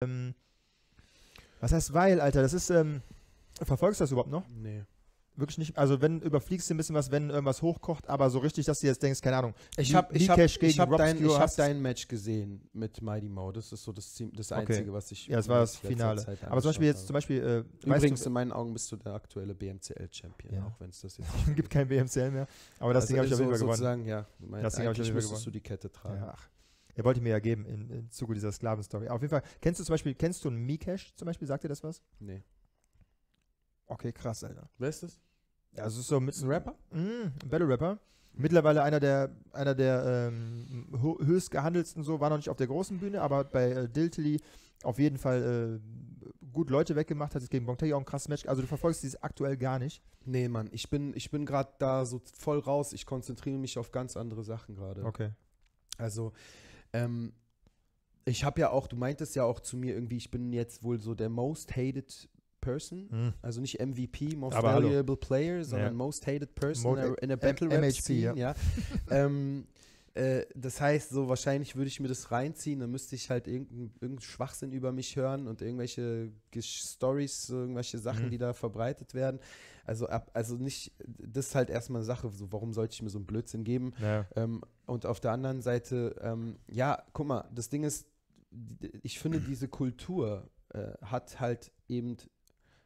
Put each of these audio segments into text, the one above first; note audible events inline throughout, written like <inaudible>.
Ähm, was heißt weil, Alter? Das ist, ähm, verfolgst du das überhaupt noch? Nee. Wirklich nicht, also wenn überfliegst du ein bisschen was, wenn irgendwas hochkocht, aber so richtig, dass du jetzt denkst, keine Ahnung. Ich habe ich hab, gegen ich hab dein, ich hab dein Match gesehen mit Mighty Mo. Das ist so das, das Einzige, okay. was ich. Ja, das war das Finale. Aber zum Beispiel jetzt, zum Beispiel. Äh, Übrigens, in meinen Augen bist du der aktuelle BMCL-Champion, ja. auch wenn es das jetzt. Es <laughs> gibt kein BMCL mehr. Aber das also Ding habe ich auf jeden Fall gewonnen. Ja, mein, das Ding habe ich auf jeden Fall gewonnen. du die Kette tragen. Ja. Er wollte mir ja geben im, im Zuge dieser Sklavenstory. Auf jeden Fall, kennst du zum Beispiel, kennst du einen Mikesh zum Beispiel? Sagt dir das was? Nee. Okay, krass, Alter. Wer ist das? Ja, es ist so mit. ein Rapper? Mm, ein Battle-Rapper. Mittlerweile einer der, einer der ähm, höchst gehandelsten, so, war noch nicht auf der großen Bühne, aber bei äh, Diltily auf jeden Fall äh, gut Leute weggemacht, hat es gegen Bontei auch ein krasses Match. Also du verfolgst dieses aktuell gar nicht. Nee, Mann, ich bin, ich bin gerade da so voll raus. Ich konzentriere mich auf ganz andere Sachen gerade. Okay. Also ähm, ich habe ja auch, du meintest ja auch zu mir irgendwie, ich bin jetzt wohl so der most hated person, hm. also nicht MVP, most Aber valuable hallo. player, sondern ja. most hated person Mod in, a, in a battle M rap MHP, scene, ja. ja. <laughs> ähm, äh, das heißt, so wahrscheinlich würde ich mir das reinziehen, dann müsste ich halt irgendeinen irgendein Schwachsinn über mich hören und irgendwelche Stories, irgendwelche Sachen, mhm. die da verbreitet werden. Also, also nicht, das ist halt erstmal eine Sache, so, warum sollte ich mir so einen Blödsinn geben? Ja. Ähm, und auf der anderen Seite, ähm, ja, guck mal, das Ding ist, ich finde, diese Kultur äh, hat halt eben,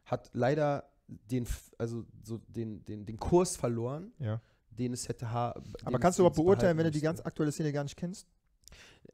hat leider den, also so den, den, den Kurs verloren, ja. den es hätte. Ha den Aber kannst du überhaupt beurteilen, wenn du die ganz aktuelle Szene gar nicht kennst?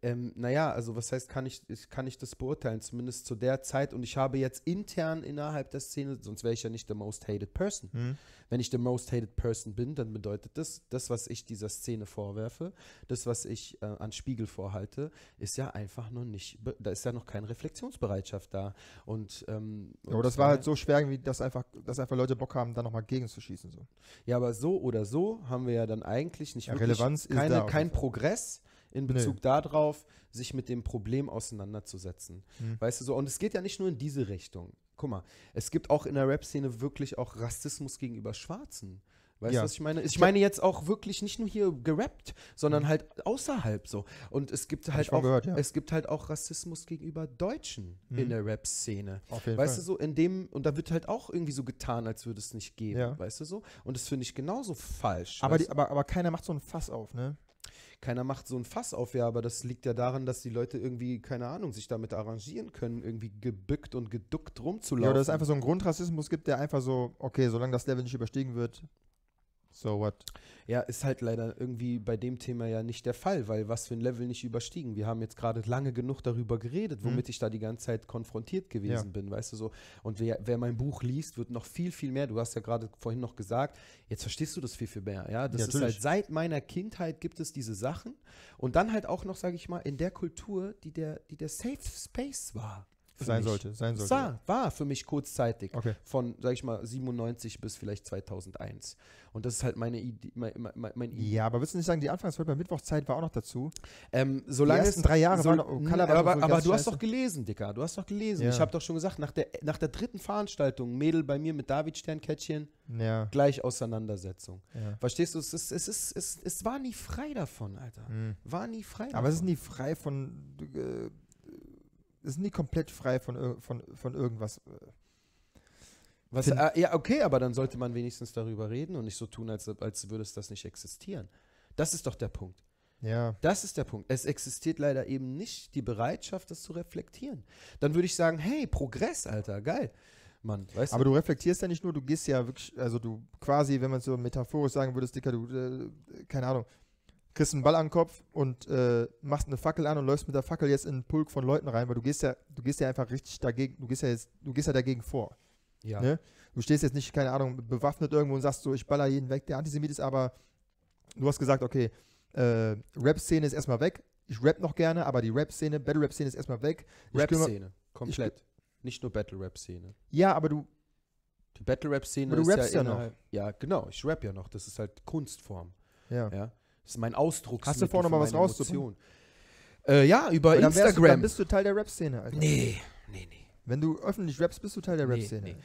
ähm, naja, also was heißt, kann ich, kann ich das beurteilen, zumindest zu der Zeit. Und ich habe jetzt intern innerhalb der Szene, sonst wäre ich ja nicht the most hated person. Mhm. Wenn ich the most hated person bin, dann bedeutet das, das, was ich dieser Szene vorwerfe, das, was ich äh, an Spiegel vorhalte, ist ja einfach nur nicht, da ist ja noch keine Reflexionsbereitschaft da. Und, ähm, ja, aber das war halt äh, so schwer, wie das einfach, dass einfach Leute Bock haben, da nochmal gegenzuschießen. So. Ja, aber so oder so haben wir ja dann eigentlich nicht ja, wirklich Relevanz keine, kein Progress in Bezug nee. darauf, sich mit dem Problem auseinanderzusetzen. Mhm. Weißt du so, und es geht ja nicht nur in diese Richtung. Guck mal, es gibt auch in der Rap-Szene wirklich auch Rassismus gegenüber Schwarzen. Weißt ja. du, was ich meine? Ich meine jetzt auch wirklich nicht nur hier gerappt, sondern mhm. halt außerhalb so. Und es gibt halt auch gehört, ja. es gibt halt auch Rassismus gegenüber Deutschen mhm. in der Rap-Szene. Weißt Fall. du so, in dem, und da wird halt auch irgendwie so getan, als würde es nicht geben, ja. weißt du so? Und das finde ich genauso falsch. Aber, die, aber, aber keiner macht so ein Fass auf, ne? keiner macht so ein Fass auf, ja, aber das liegt ja daran, dass die Leute irgendwie, keine Ahnung, sich damit arrangieren können, irgendwie gebückt und geduckt rumzulaufen. Ja, oder dass es einfach so einen Grundrassismus gibt, der einfach so, okay, solange das Level nicht überstiegen wird, so what? Ja, ist halt leider irgendwie bei dem Thema ja nicht der Fall, weil was für ein Level nicht überstiegen. Wir haben jetzt gerade lange genug darüber geredet, womit mhm. ich da die ganze Zeit konfrontiert gewesen ja. bin, weißt du so. Und wer, wer, mein Buch liest, wird noch viel, viel mehr. Du hast ja gerade vorhin noch gesagt, jetzt verstehst du das viel, viel mehr. Ja, das ja, ist natürlich. halt seit meiner Kindheit gibt es diese Sachen und dann halt auch noch, sage ich mal, in der Kultur, die der, die der Safe Space war sein mich. sollte, sein sollte. War, war für mich kurzzeitig. Okay. Von, sag ich mal, 97 bis vielleicht 2001. Und das ist halt meine Idee. Mein, mein, mein Idee. Ja, aber willst du nicht sagen, die Anfangswelt bei Mittwochzeit war auch noch dazu? Ähm, solange die ersten drei Jahre so, waren noch, na, Aber, aber, aber du hast doch gelesen, Dicker. Du hast doch gelesen. Ja. Ich habe doch schon gesagt, nach der, nach der dritten Veranstaltung, Mädel bei mir mit David Sternkettchen, ja. gleich Auseinandersetzung. Ja. Verstehst du? Es, ist, es, ist, es, es war nie frei davon, Alter. Mhm. War nie frei. Aber davon. es ist nie frei von. Äh, ist nie komplett frei von, von, von irgendwas. Äh. Was, äh, ja, okay, aber dann sollte man wenigstens darüber reden und nicht so tun, als, als würde es das nicht existieren. Das ist doch der Punkt. Ja. Das ist der Punkt. Es existiert leider eben nicht die Bereitschaft, das zu reflektieren. Dann würde ich sagen, hey, Progress, Alter, geil. Mann, weißt Aber du? du reflektierst ja nicht nur, du gehst ja wirklich, also du quasi, wenn man es so metaphorisch sagen würde, Dicker, du, äh, keine Ahnung, kriegst einen Ball an den Kopf und äh, machst eine Fackel an und läufst mit der Fackel jetzt in einen Pulk von Leuten rein, weil du gehst ja, du gehst ja einfach richtig dagegen, du gehst ja jetzt, du gehst ja dagegen vor. Ja. Ne? Du stehst jetzt nicht, keine Ahnung, bewaffnet irgendwo und sagst so, ich baller jeden weg, der Antisemit ist, aber du hast gesagt, okay, äh, Rap-Szene ist erstmal weg, ich rap noch gerne, aber die Rap-Szene, Battle-Rap-Szene ist erstmal weg. Rap-Szene, komplett. Ich, nicht nur Battle-Rap-Szene. Ja, aber du. Die Battle-Rap-Szene ist ja, ja noch. Ja, genau, ich rap ja noch, das ist halt Kunstform. Ja. ja? Das ist mein Ausdruck. Hast du vor, nochmal was rauszuholen? Äh, ja, über dann Instagram. Du, dann bist du Teil der Rap-Szene, Alter. Nee, nee, nee. Wenn du öffentlich rappst, bist du Teil der nee, Rap-Szene. Nee.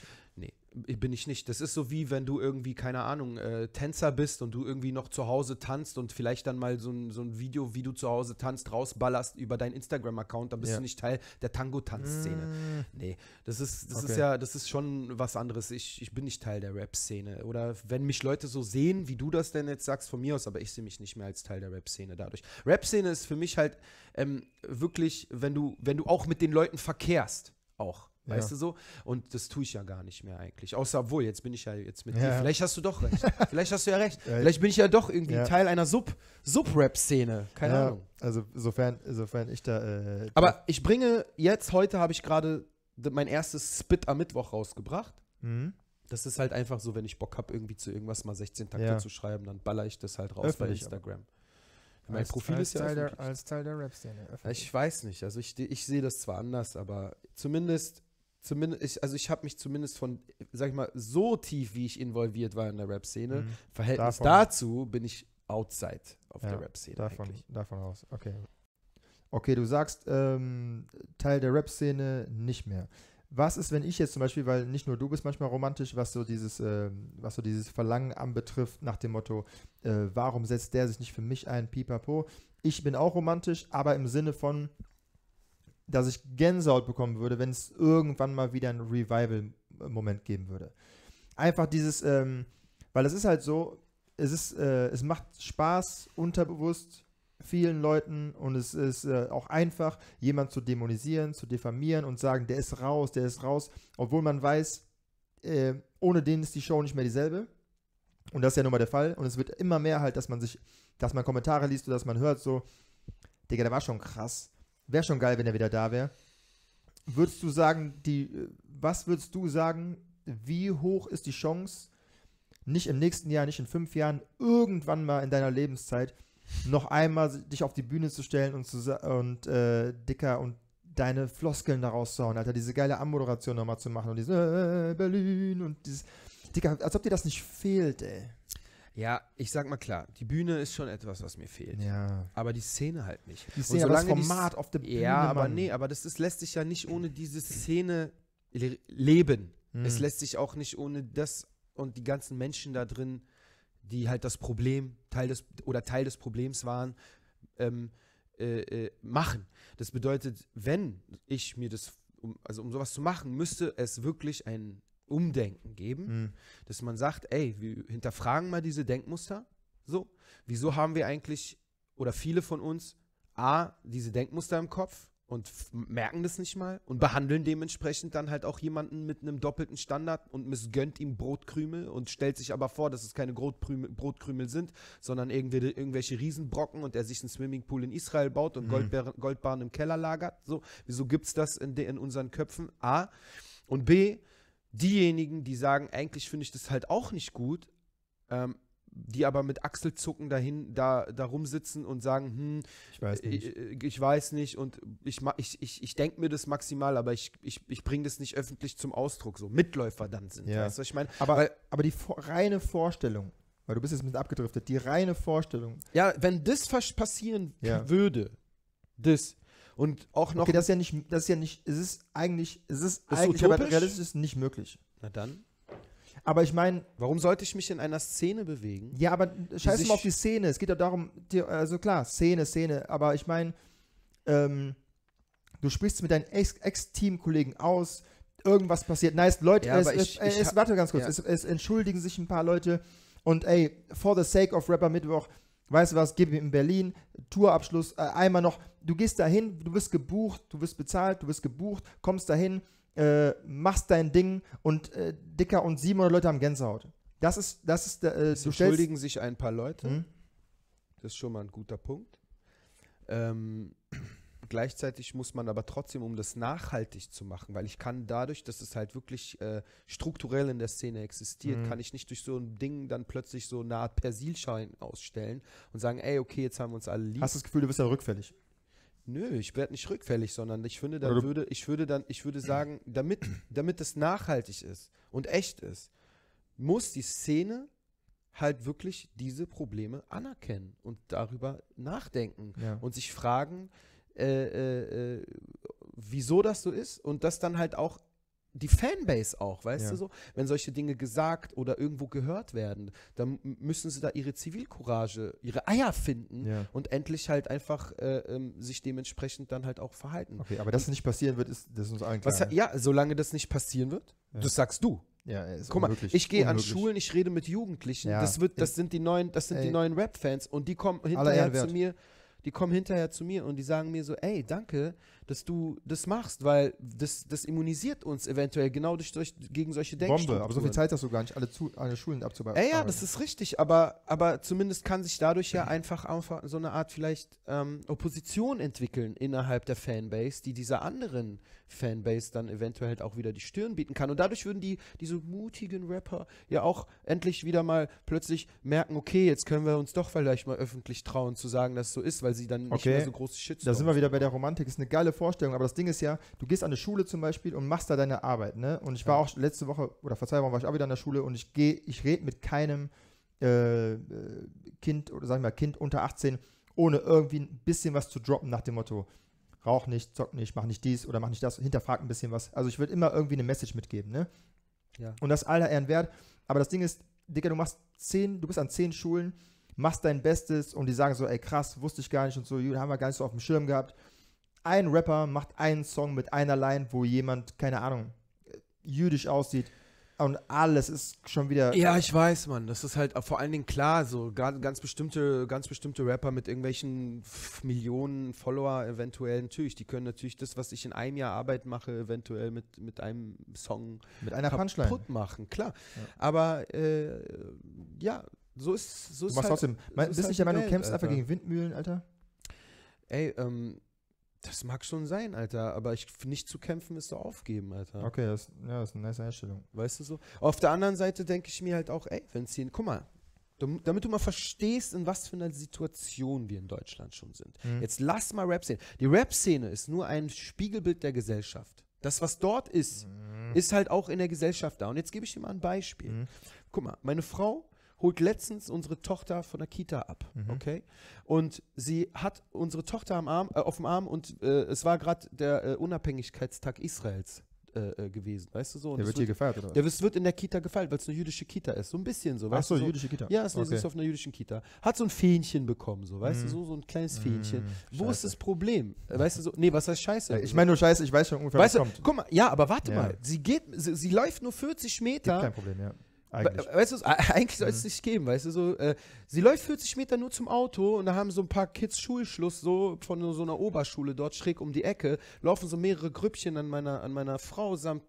Äh, bin ich nicht. Das ist so wie, wenn du irgendwie, keine Ahnung, äh, Tänzer bist und du irgendwie noch zu Hause tanzt und vielleicht dann mal so ein, so ein Video, wie du zu Hause tanzt, rausballerst über deinen Instagram-Account, dann bist ja. du nicht Teil der Tango-Tanzszene. Mm. Nee, das ist, das okay. ist ja, das ist schon was anderes. Ich, ich bin nicht Teil der Rap-Szene. Oder wenn mich Leute so sehen, wie du das denn jetzt sagst, von mir aus, aber ich sehe mich nicht mehr als Teil der Rap-Szene dadurch. Rap-Szene ist für mich halt ähm, wirklich, wenn du, wenn du auch mit den Leuten verkehrst, auch. Ja. Weißt du so? Und das tue ich ja gar nicht mehr eigentlich. Außer obwohl, jetzt bin ich ja jetzt mit ja. dir. Vielleicht hast du doch recht. <laughs> Vielleicht hast du ja recht. Vielleicht bin ich ja doch irgendwie ja. Teil einer Sub-Rap-Szene. Sub Keine Ahnung. Also sofern, sofern ich da. Äh, Aber ich bringe jetzt, heute habe ich gerade mein erstes Spit am Mittwoch rausgebracht. Mhm. Das ist halt einfach so, wenn ich Bock habe, irgendwie zu irgendwas mal 16 Takte zu schreiben, dann baller ich das halt raus Öffentlich bei Instagram. Aber. Mein als, Profil als ist ja Teil der, als Teil der Rap-Szene. Ich weiß nicht, also ich, ich sehe das zwar anders, aber zumindest zumindest, ich, also ich habe mich zumindest von, sag ich mal, so tief, wie ich involviert war in der Rap-Szene, mhm. Verhältnis davon. dazu bin ich outside auf ja, der Rap-Szene. Davon, davon aus, okay. Okay, du sagst ähm, Teil der Rap-Szene nicht mehr. Was ist, wenn ich jetzt zum Beispiel, weil nicht nur du bist manchmal romantisch, was so dieses, äh, was so dieses Verlangen anbetrifft, nach dem Motto, äh, warum setzt der sich nicht für mich ein, pipapo. Ich bin auch romantisch, aber im Sinne von, dass ich Gänsehaut bekommen würde, wenn es irgendwann mal wieder einen Revival-Moment geben würde. Einfach dieses, ähm, weil es ist halt so, es ist, äh, es macht Spaß unterbewusst vielen Leuten und es ist äh, auch einfach, jemanden zu dämonisieren, zu diffamieren und sagen, der ist raus, der ist raus, obwohl man weiß, äh, ohne den ist die Show nicht mehr dieselbe. Und das ist ja nun mal der Fall. Und es wird immer mehr halt, dass man sich, dass man Kommentare liest oder dass man hört, so, Digga, der war schon krass. Wäre schon geil, wenn er wieder da wäre. Würdest du sagen, die, was würdest du sagen, wie hoch ist die Chance, nicht im nächsten Jahr, nicht in fünf Jahren, irgendwann mal in deiner Lebenszeit noch einmal dich auf die Bühne zu stellen und, zu, und äh, dicker und deine Floskeln daraus zu hauen, Alter, diese geile Anmoderation nochmal zu machen und diese äh, Berlin und dieses, dicker, als ob dir das nicht fehlt, ey. Ja, ich sag mal klar, die Bühne ist schon etwas, was mir fehlt. Ja. Aber die Szene halt nicht. Die Szene, solange das Format auf der Bühne. Ja, aber Mann. nee, aber das ist, lässt sich ja nicht ohne diese Szene le leben. Hm. Es lässt sich auch nicht ohne das und die ganzen Menschen da drin, die halt das Problem, Teil des oder Teil des Problems waren, ähm, äh, äh machen. Das bedeutet, wenn ich mir das, um, also um sowas zu machen, müsste es wirklich ein Umdenken geben, mhm. dass man sagt, ey, wir hinterfragen mal diese Denkmuster. So, wieso haben wir eigentlich oder viele von uns A, diese Denkmuster im Kopf und merken das nicht mal und behandeln dementsprechend dann halt auch jemanden mit einem doppelten Standard und missgönnt ihm Brotkrümel und stellt sich aber vor, dass es keine Brotkrümel, sind, sondern irgendwelche, irgendwelche Riesenbrocken und er sich einen Swimmingpool in Israel baut und mhm. Goldbahnen im Keller lagert. So, wieso es das in, in unseren Köpfen? A. Und B, diejenigen, die sagen, eigentlich finde ich das halt auch nicht gut, ähm, die aber mit Achselzucken dahin, da, da rumsitzen und sagen, hm, ich weiß äh, nicht, ich, äh, ich weiß nicht und ich, ich, ich, ich denke mir das maximal, aber ich, ich, ich bringe das nicht öffentlich zum Ausdruck, so Mitläufer dann sind. Ja. Weißt du, was ich meine? Aber, aber die vor, reine Vorstellung, weil du bist jetzt mit abgedriftet, die reine Vorstellung. Ja, wenn das passieren ja. würde, das, und auch noch. Okay, das ist ja nicht, das ist ja nicht, es ist eigentlich, es ist, ist eigentlich, utopisch? aber realistisch ist nicht möglich. Na dann. Aber ich meine. Warum sollte ich mich in einer Szene bewegen? Ja, aber scheiß mal auf die Szene. Es geht ja darum, die, also klar, Szene, Szene. Aber ich meine, ähm, du sprichst mit deinen ex teamkollegen -Ex aus, irgendwas passiert. Nice, Leute, ja, es, äh, ich, es, ich, es, warte ganz kurz. Ja. Es, entschuldigen sich ein paar Leute. Und ey, for the sake of Rapper Mittwoch, weißt du was, gib in Berlin, Tourabschluss, äh, einmal noch, du gehst dahin, du wirst gebucht, du wirst bezahlt, du wirst gebucht, kommst dahin, äh, machst dein Ding und äh, Dicker und 700 Leute haben Gänsehaut. Das ist, das ist, äh, es entschuldigen sich ein paar Leute. Mhm. Das ist schon mal ein guter Punkt. Ähm, gleichzeitig muss man aber trotzdem, um das nachhaltig zu machen, weil ich kann dadurch, dass es halt wirklich äh, strukturell in der Szene existiert, mhm. kann ich nicht durch so ein Ding dann plötzlich so eine Art Persilschein ausstellen und sagen, ey, okay, jetzt haben wir uns alle lieb. Hast du das Gefühl, du bist ja rückfällig? Nö, ich werde nicht rückfällig, sondern ich finde, dann würde, ich würde dann, ich würde sagen, damit, damit es nachhaltig ist und echt ist, muss die Szene halt wirklich diese Probleme anerkennen und darüber nachdenken ja. und sich fragen, äh, äh, äh, wieso das so ist und das dann halt auch die Fanbase auch, weißt ja. du so? Wenn solche Dinge gesagt oder irgendwo gehört werden, dann müssen sie da ihre Zivilcourage, ihre Eier finden ja. und endlich halt einfach äh, ähm, sich dementsprechend dann halt auch verhalten. Okay, aber dass das nicht passieren wird, ist das ist uns eigentlich. Ne? ja, solange das nicht passieren wird, ja. das sagst du. Ja, ist Guck mal, ich gehe an Schulen, ich rede mit Jugendlichen. Das, wird, das sind die neuen, neuen Rap-Fans und die kommen hinterher zu mir. Wert die kommen hinterher zu mir und die sagen mir so, ey, danke, dass du das machst, weil das, das immunisiert uns eventuell genau durch, durch, gegen solche Denkstrukturen. Bombe, aber so viel Zeit hast du gar nicht, alle, zu, alle Schulen abzubauen. Ja, ja, das ist richtig, aber, aber zumindest kann sich dadurch ja einfach so eine Art vielleicht ähm, Opposition entwickeln innerhalb der Fanbase, die dieser anderen Fanbase dann eventuell halt auch wieder die Stirn bieten kann. Und dadurch würden die, diese mutigen Rapper ja auch endlich wieder mal plötzlich merken, okay, jetzt können wir uns doch vielleicht mal öffentlich trauen zu sagen, dass es so ist, weil sie dann okay. nicht mehr so große Shit Da sind wir wieder bei der Romantik, ist eine geile Vorstellung, aber das Ding ist ja, du gehst an eine Schule zum Beispiel und machst da deine Arbeit, ne? Und ich war auch letzte Woche oder vor zwei Wochen war ich auch wieder an der Schule und ich gehe, ich rede mit keinem äh, äh, Kind oder sag ich mal Kind unter 18, ohne irgendwie ein bisschen was zu droppen nach dem Motto, rauch nicht, zock nicht, mach nicht dies oder mach nicht das, hinterfrag ein bisschen was. Also ich würde immer irgendwie eine Message mitgeben, ne? Ja. Und das aller Ehren wert. Aber das Ding ist, Digga, du machst zehn, du bist an zehn Schulen, machst dein Bestes und die sagen so, ey krass, wusste ich gar nicht und so, haben wir gar nicht so auf dem Schirm gehabt ein Rapper macht einen Song mit einer Line, wo jemand, keine Ahnung, jüdisch aussieht. Und alles ist schon wieder. Ja, ich weiß, Mann. Das ist halt vor allen Dingen klar, so ganz bestimmte, ganz bestimmte Rapper mit irgendwelchen Millionen Follower eventuell, natürlich, die können natürlich das, was ich in einem Jahr Arbeit mache, eventuell mit, mit einem Song mit einer kaputt Punchline. machen, klar. Ja. Aber äh, ja, so ist so du machst Halt, trotzdem. So bist halt der Meinung, du kämpfst einfach gegen Windmühlen, Alter? Ey, ähm, das mag schon sein, Alter, aber ich nicht zu kämpfen ist so aufgeben, Alter. Okay, das, ja, das ist eine nice Einstellung. Weißt du so? Auf der anderen Seite denke ich mir halt auch, ey, wenn es hier, guck mal, damit du mal verstehst, in was für einer Situation wir in Deutschland schon sind. Mhm. Jetzt lass mal rap sehen. Die Rap-Szene ist nur ein Spiegelbild der Gesellschaft. Das, was dort ist, mhm. ist halt auch in der Gesellschaft da. Und jetzt gebe ich dir mal ein Beispiel. Mhm. Guck mal, meine Frau holt letztens unsere Tochter von der Kita ab, mhm. okay? Und sie hat unsere Tochter am Arm, äh, auf dem Arm und äh, es war gerade der äh, Unabhängigkeitstag Israels äh, äh, gewesen, weißt du so? Und der wird hier gefeiert, oder? Der wird in der Kita gefeiert, weil es eine jüdische Kita ist, so ein bisschen so, Ach weißt so, du? so, jüdische Kita. Ja, es okay. ist auf einer jüdischen Kita. Hat so ein Fähnchen bekommen, so, weißt mm. du, mhm. so, so ein kleines Fähnchen. Mm, Wo scheiße. ist das Problem? Äh, weißt du so, nee, was heißt Scheiße? Ja, ich meine nur Scheiße, ich weiß schon ungefähr, weißt was du, kommt. Guck mal, ja, aber warte ja. mal, sie geht, sie, sie läuft nur 40 Meter. Gibt kein Problem, ja. Eigentlich. Weißt du, eigentlich soll es mhm. nicht geben, weißt du, so, äh, sie läuft 40 Meter nur zum Auto und da haben so ein paar Kids Schulschluss, so von so einer Oberschule dort schräg um die Ecke, laufen so mehrere Grüppchen an meiner, an meiner Frau samt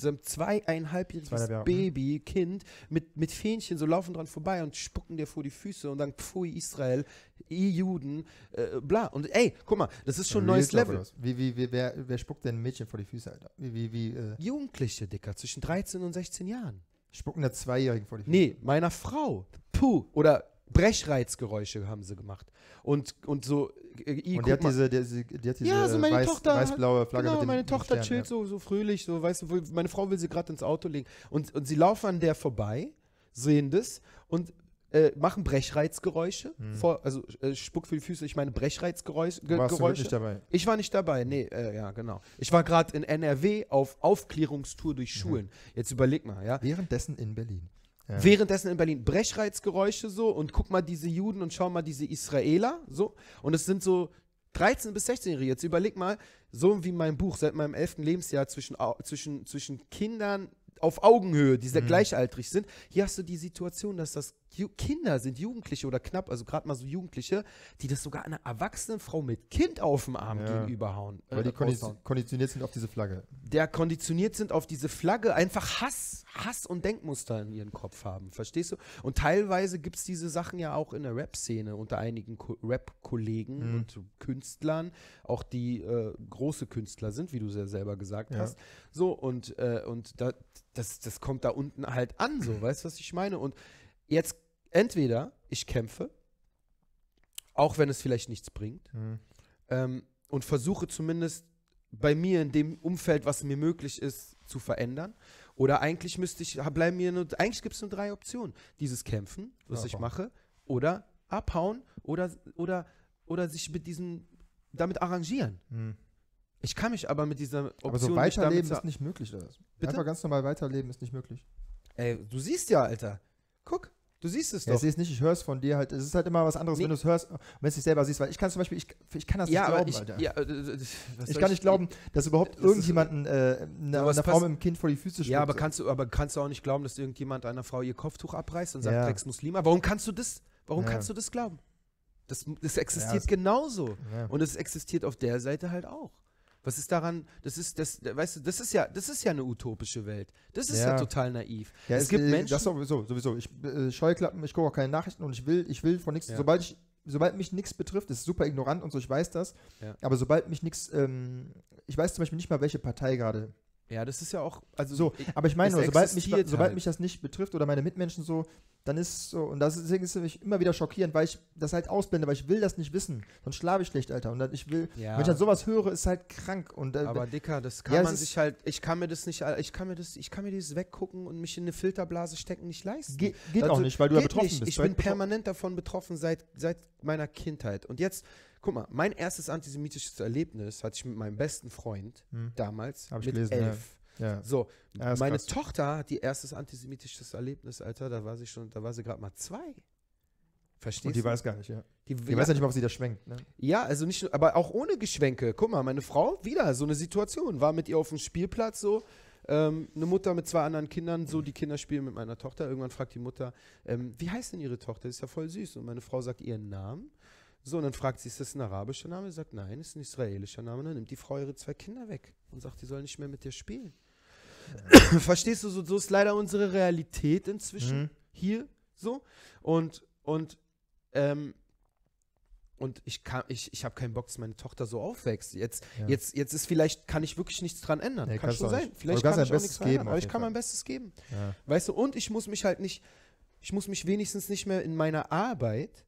so ein zweieinhalbjähriges mhm. Baby, Kind mit, mit Fähnchen so laufen dran vorbei und spucken dir vor die Füße und dann pfui Israel, ihr Juden, äh, bla. Und ey, guck mal, das ist schon ein neues Level. Wie, wie, wie, wer, wer spuckt denn Mädchen vor die Füße, Alter? Wie, wie, wie, äh Jugendliche, Dicker, zwischen 13 und 16 Jahren. Spucken der Zweijährigen vor die Füße. Nee, meiner Frau. Puh. Oder Brechreizgeräusche haben sie gemacht. Und, und so. Äh, I, und die hat, diese, die, die hat diese, ja, so äh, meine weiß, Tochter weiß Flagge genau, mit dem, meine Tochter Stern, chillt ja. so, so fröhlich, so, weißt du, meine Frau will sie gerade ins Auto legen. Und, und sie laufen an der vorbei, sehen das und äh, machen Brechreizgeräusche, hm. vor, also äh, Spuck für die Füße, ich meine Brechreizgeräusche. Ge Warst du nicht dabei? Ich war nicht dabei, nee, äh, ja, genau. Ich war gerade in NRW auf Aufklärungstour durch mhm. Schulen. Mhm. Jetzt überleg mal, ja. Währenddessen in Berlin. Ja. Währenddessen in Berlin Brechreizgeräusche so und guck mal diese Juden und schau mal diese Israeler so. Und es sind so 13- bis 16-Jährige. Jetzt überleg mal, so wie mein Buch seit meinem 11. Lebensjahr zwischen, zwischen, zwischen Kindern auf Augenhöhe, die sehr mhm. gleichaltrig sind. Hier hast du die Situation, dass das Kinder sind, Jugendliche oder knapp, also gerade mal so Jugendliche, die das sogar einer erwachsenen Frau mit Kind auf dem Arm ja. gegenüberhauen. Weil äh, die kondi aushauen. konditioniert sind auf diese Flagge. Der konditioniert sind auf diese Flagge, einfach Hass. Hass- und Denkmuster in ihren Kopf haben, verstehst du? Und teilweise gibt es diese Sachen ja auch in der Rap-Szene unter einigen Rap-Kollegen mhm. und Künstlern, auch die äh, große Künstler sind, wie du ja selber gesagt ja. hast. So, und, äh, und da, das, das kommt da unten halt an, so, <clears throat> weißt du, was ich meine? Und jetzt entweder ich kämpfe, auch wenn es vielleicht nichts bringt, mhm. ähm, und versuche zumindest bei mir in dem Umfeld, was mir möglich ist, zu verändern. Oder eigentlich müsste ich, bleiben mir nur, eigentlich gibt es nur drei Optionen. Dieses Kämpfen, was ich mache, oder abhauen oder, oder, oder sich mit diesem, damit arrangieren. Hm. Ich kann mich aber mit dieser Option aber so weiterleben nicht ist nicht möglich, oder? Bitte? Einfach ganz normal weiterleben ist nicht möglich. Ey, du siehst ja, Alter. Guck, Du siehst es doch. Ich sehe es nicht, ich höre es von dir halt. Es ist halt immer was anderes, nee. wenn du es hörst, wenn du es dich selber siehst. Weil ich kann zum Beispiel, ich, ich kann das ja, nicht glauben, ich, Alter. Ja, äh, äh, äh, ich kann ich, nicht glauben, dass überhaupt das irgendjemanden äh, einer, einer Frau mit dem Kind vor die Füße schlägt. Ja, aber kannst, du, aber kannst du auch nicht glauben, dass irgendjemand einer Frau ihr Kopftuch abreißt und sagt, ja. Drex Muslima? Warum kannst du das? Warum ja. kannst du das glauben? Das, das existiert genauso. Und es existiert auf der Seite halt auch. Was ist daran, das ist, das, weißt du, das ist ja, das ist ja eine utopische Welt. Das ist ja, ja total naiv. Ja, es, es, gibt äh, Menschen. Das sowieso, sowieso. Ich äh, Scheuklappen, ich gucke auch keine Nachrichten und ich will, ich will von nichts, ja. sobald ich sobald mich nichts betrifft, ist super ignorant und so, ich weiß das. Ja. Aber sobald mich nichts, ähm, ich weiß zum Beispiel nicht mal, welche Partei gerade ja, das ist ja auch. Also so, aber ich meine, nur, sobald, mich, halt. mich das nicht betrifft oder meine Mitmenschen so, dann ist so. Und das, deswegen ist es für mich immer wieder schockierend, weil ich das halt ausblende, weil ich will das nicht wissen. Sonst schlafe ich schlecht, Alter. Und dann, ich will, ja. wenn ich dann sowas höre, ist halt krank. Und, äh, aber Dicker, das kann ja, man sich halt. Ich kann mir das nicht. Ich kann mir das. Ich kann mir dieses weggucken und mich in eine Filterblase stecken nicht leisten. Ge geht also, auch nicht, weil du ja betroffen nicht. bist. Ich bin permanent davon betroffen seit, seit meiner Kindheit. Und jetzt Guck mal, mein erstes antisemitisches Erlebnis hatte ich mit meinem besten Freund hm. damals Hab ich mit gelesen, elf. Ja. Ja. So, ja, meine krass. Tochter hat ihr erstes antisemitisches Erlebnis, Alter, da war sie schon, da war sie gerade mal zwei. Verstehst Und die du? weiß gar nicht, ja. Die, die weiß ja nicht mal, ob sie da schwenkt. Ne? Ja, also nicht, aber auch ohne Geschwenke. Guck mal, meine Frau, wieder so eine Situation, war mit ihr auf dem Spielplatz so, ähm, eine Mutter mit zwei anderen Kindern, so die Kinder spielen mit meiner Tochter. Irgendwann fragt die Mutter, ähm, wie heißt denn ihre Tochter? Ist ja voll süß. Und meine Frau sagt ihren Namen. So, und dann fragt sie, ist das ein arabischer Name? Er sagt, nein, ist ein israelischer Name. Dann nimmt die Frau ihre zwei Kinder weg und sagt, die sollen nicht mehr mit dir spielen. Ja. <clears throat> Verstehst du, so, so, ist leider unsere Realität inzwischen mhm. hier so. Und, und, ähm, und ich kann, ich, ich habe keinen Bock, dass meine Tochter so aufwächst. Jetzt, ja. jetzt, jetzt ist vielleicht, kann ich wirklich nichts dran ändern. Nee, kann schon sein. Vielleicht kann ich auch nichts geben, ändern, aber ich kann Fall. mein Bestes geben. Ja. Weißt du, und ich muss mich halt nicht, ich muss mich wenigstens nicht mehr in meiner Arbeit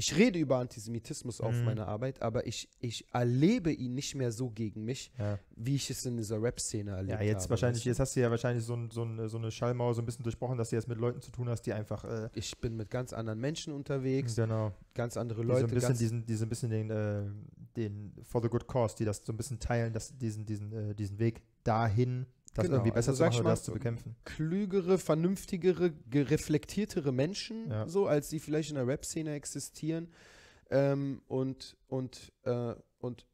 ich rede über Antisemitismus auf mhm. meiner Arbeit, aber ich, ich erlebe ihn nicht mehr so gegen mich, ja. wie ich es in dieser Rap-Szene erlebe. Ja, jetzt habe, wahrscheinlich, jetzt hast du ja wahrscheinlich so, so, so, eine Schallmauer so ein bisschen durchbrochen, dass du jetzt mit Leuten zu tun hast, die einfach. Äh, ich bin mit ganz anderen Menschen unterwegs. Genau. Ganz andere Leute. Die so ein bisschen, diesen, die bisschen den, äh, den For the Good Cause, die das so ein bisschen teilen, dass diesen, diesen, äh, diesen Weg dahin das genau. irgendwie besser also, zu machen mal, das zu bekämpfen. Klügere, vernünftigere, gereflektiertere Menschen, ja. so als sie vielleicht in der Rap-Szene existieren. Ähm, und und, äh, und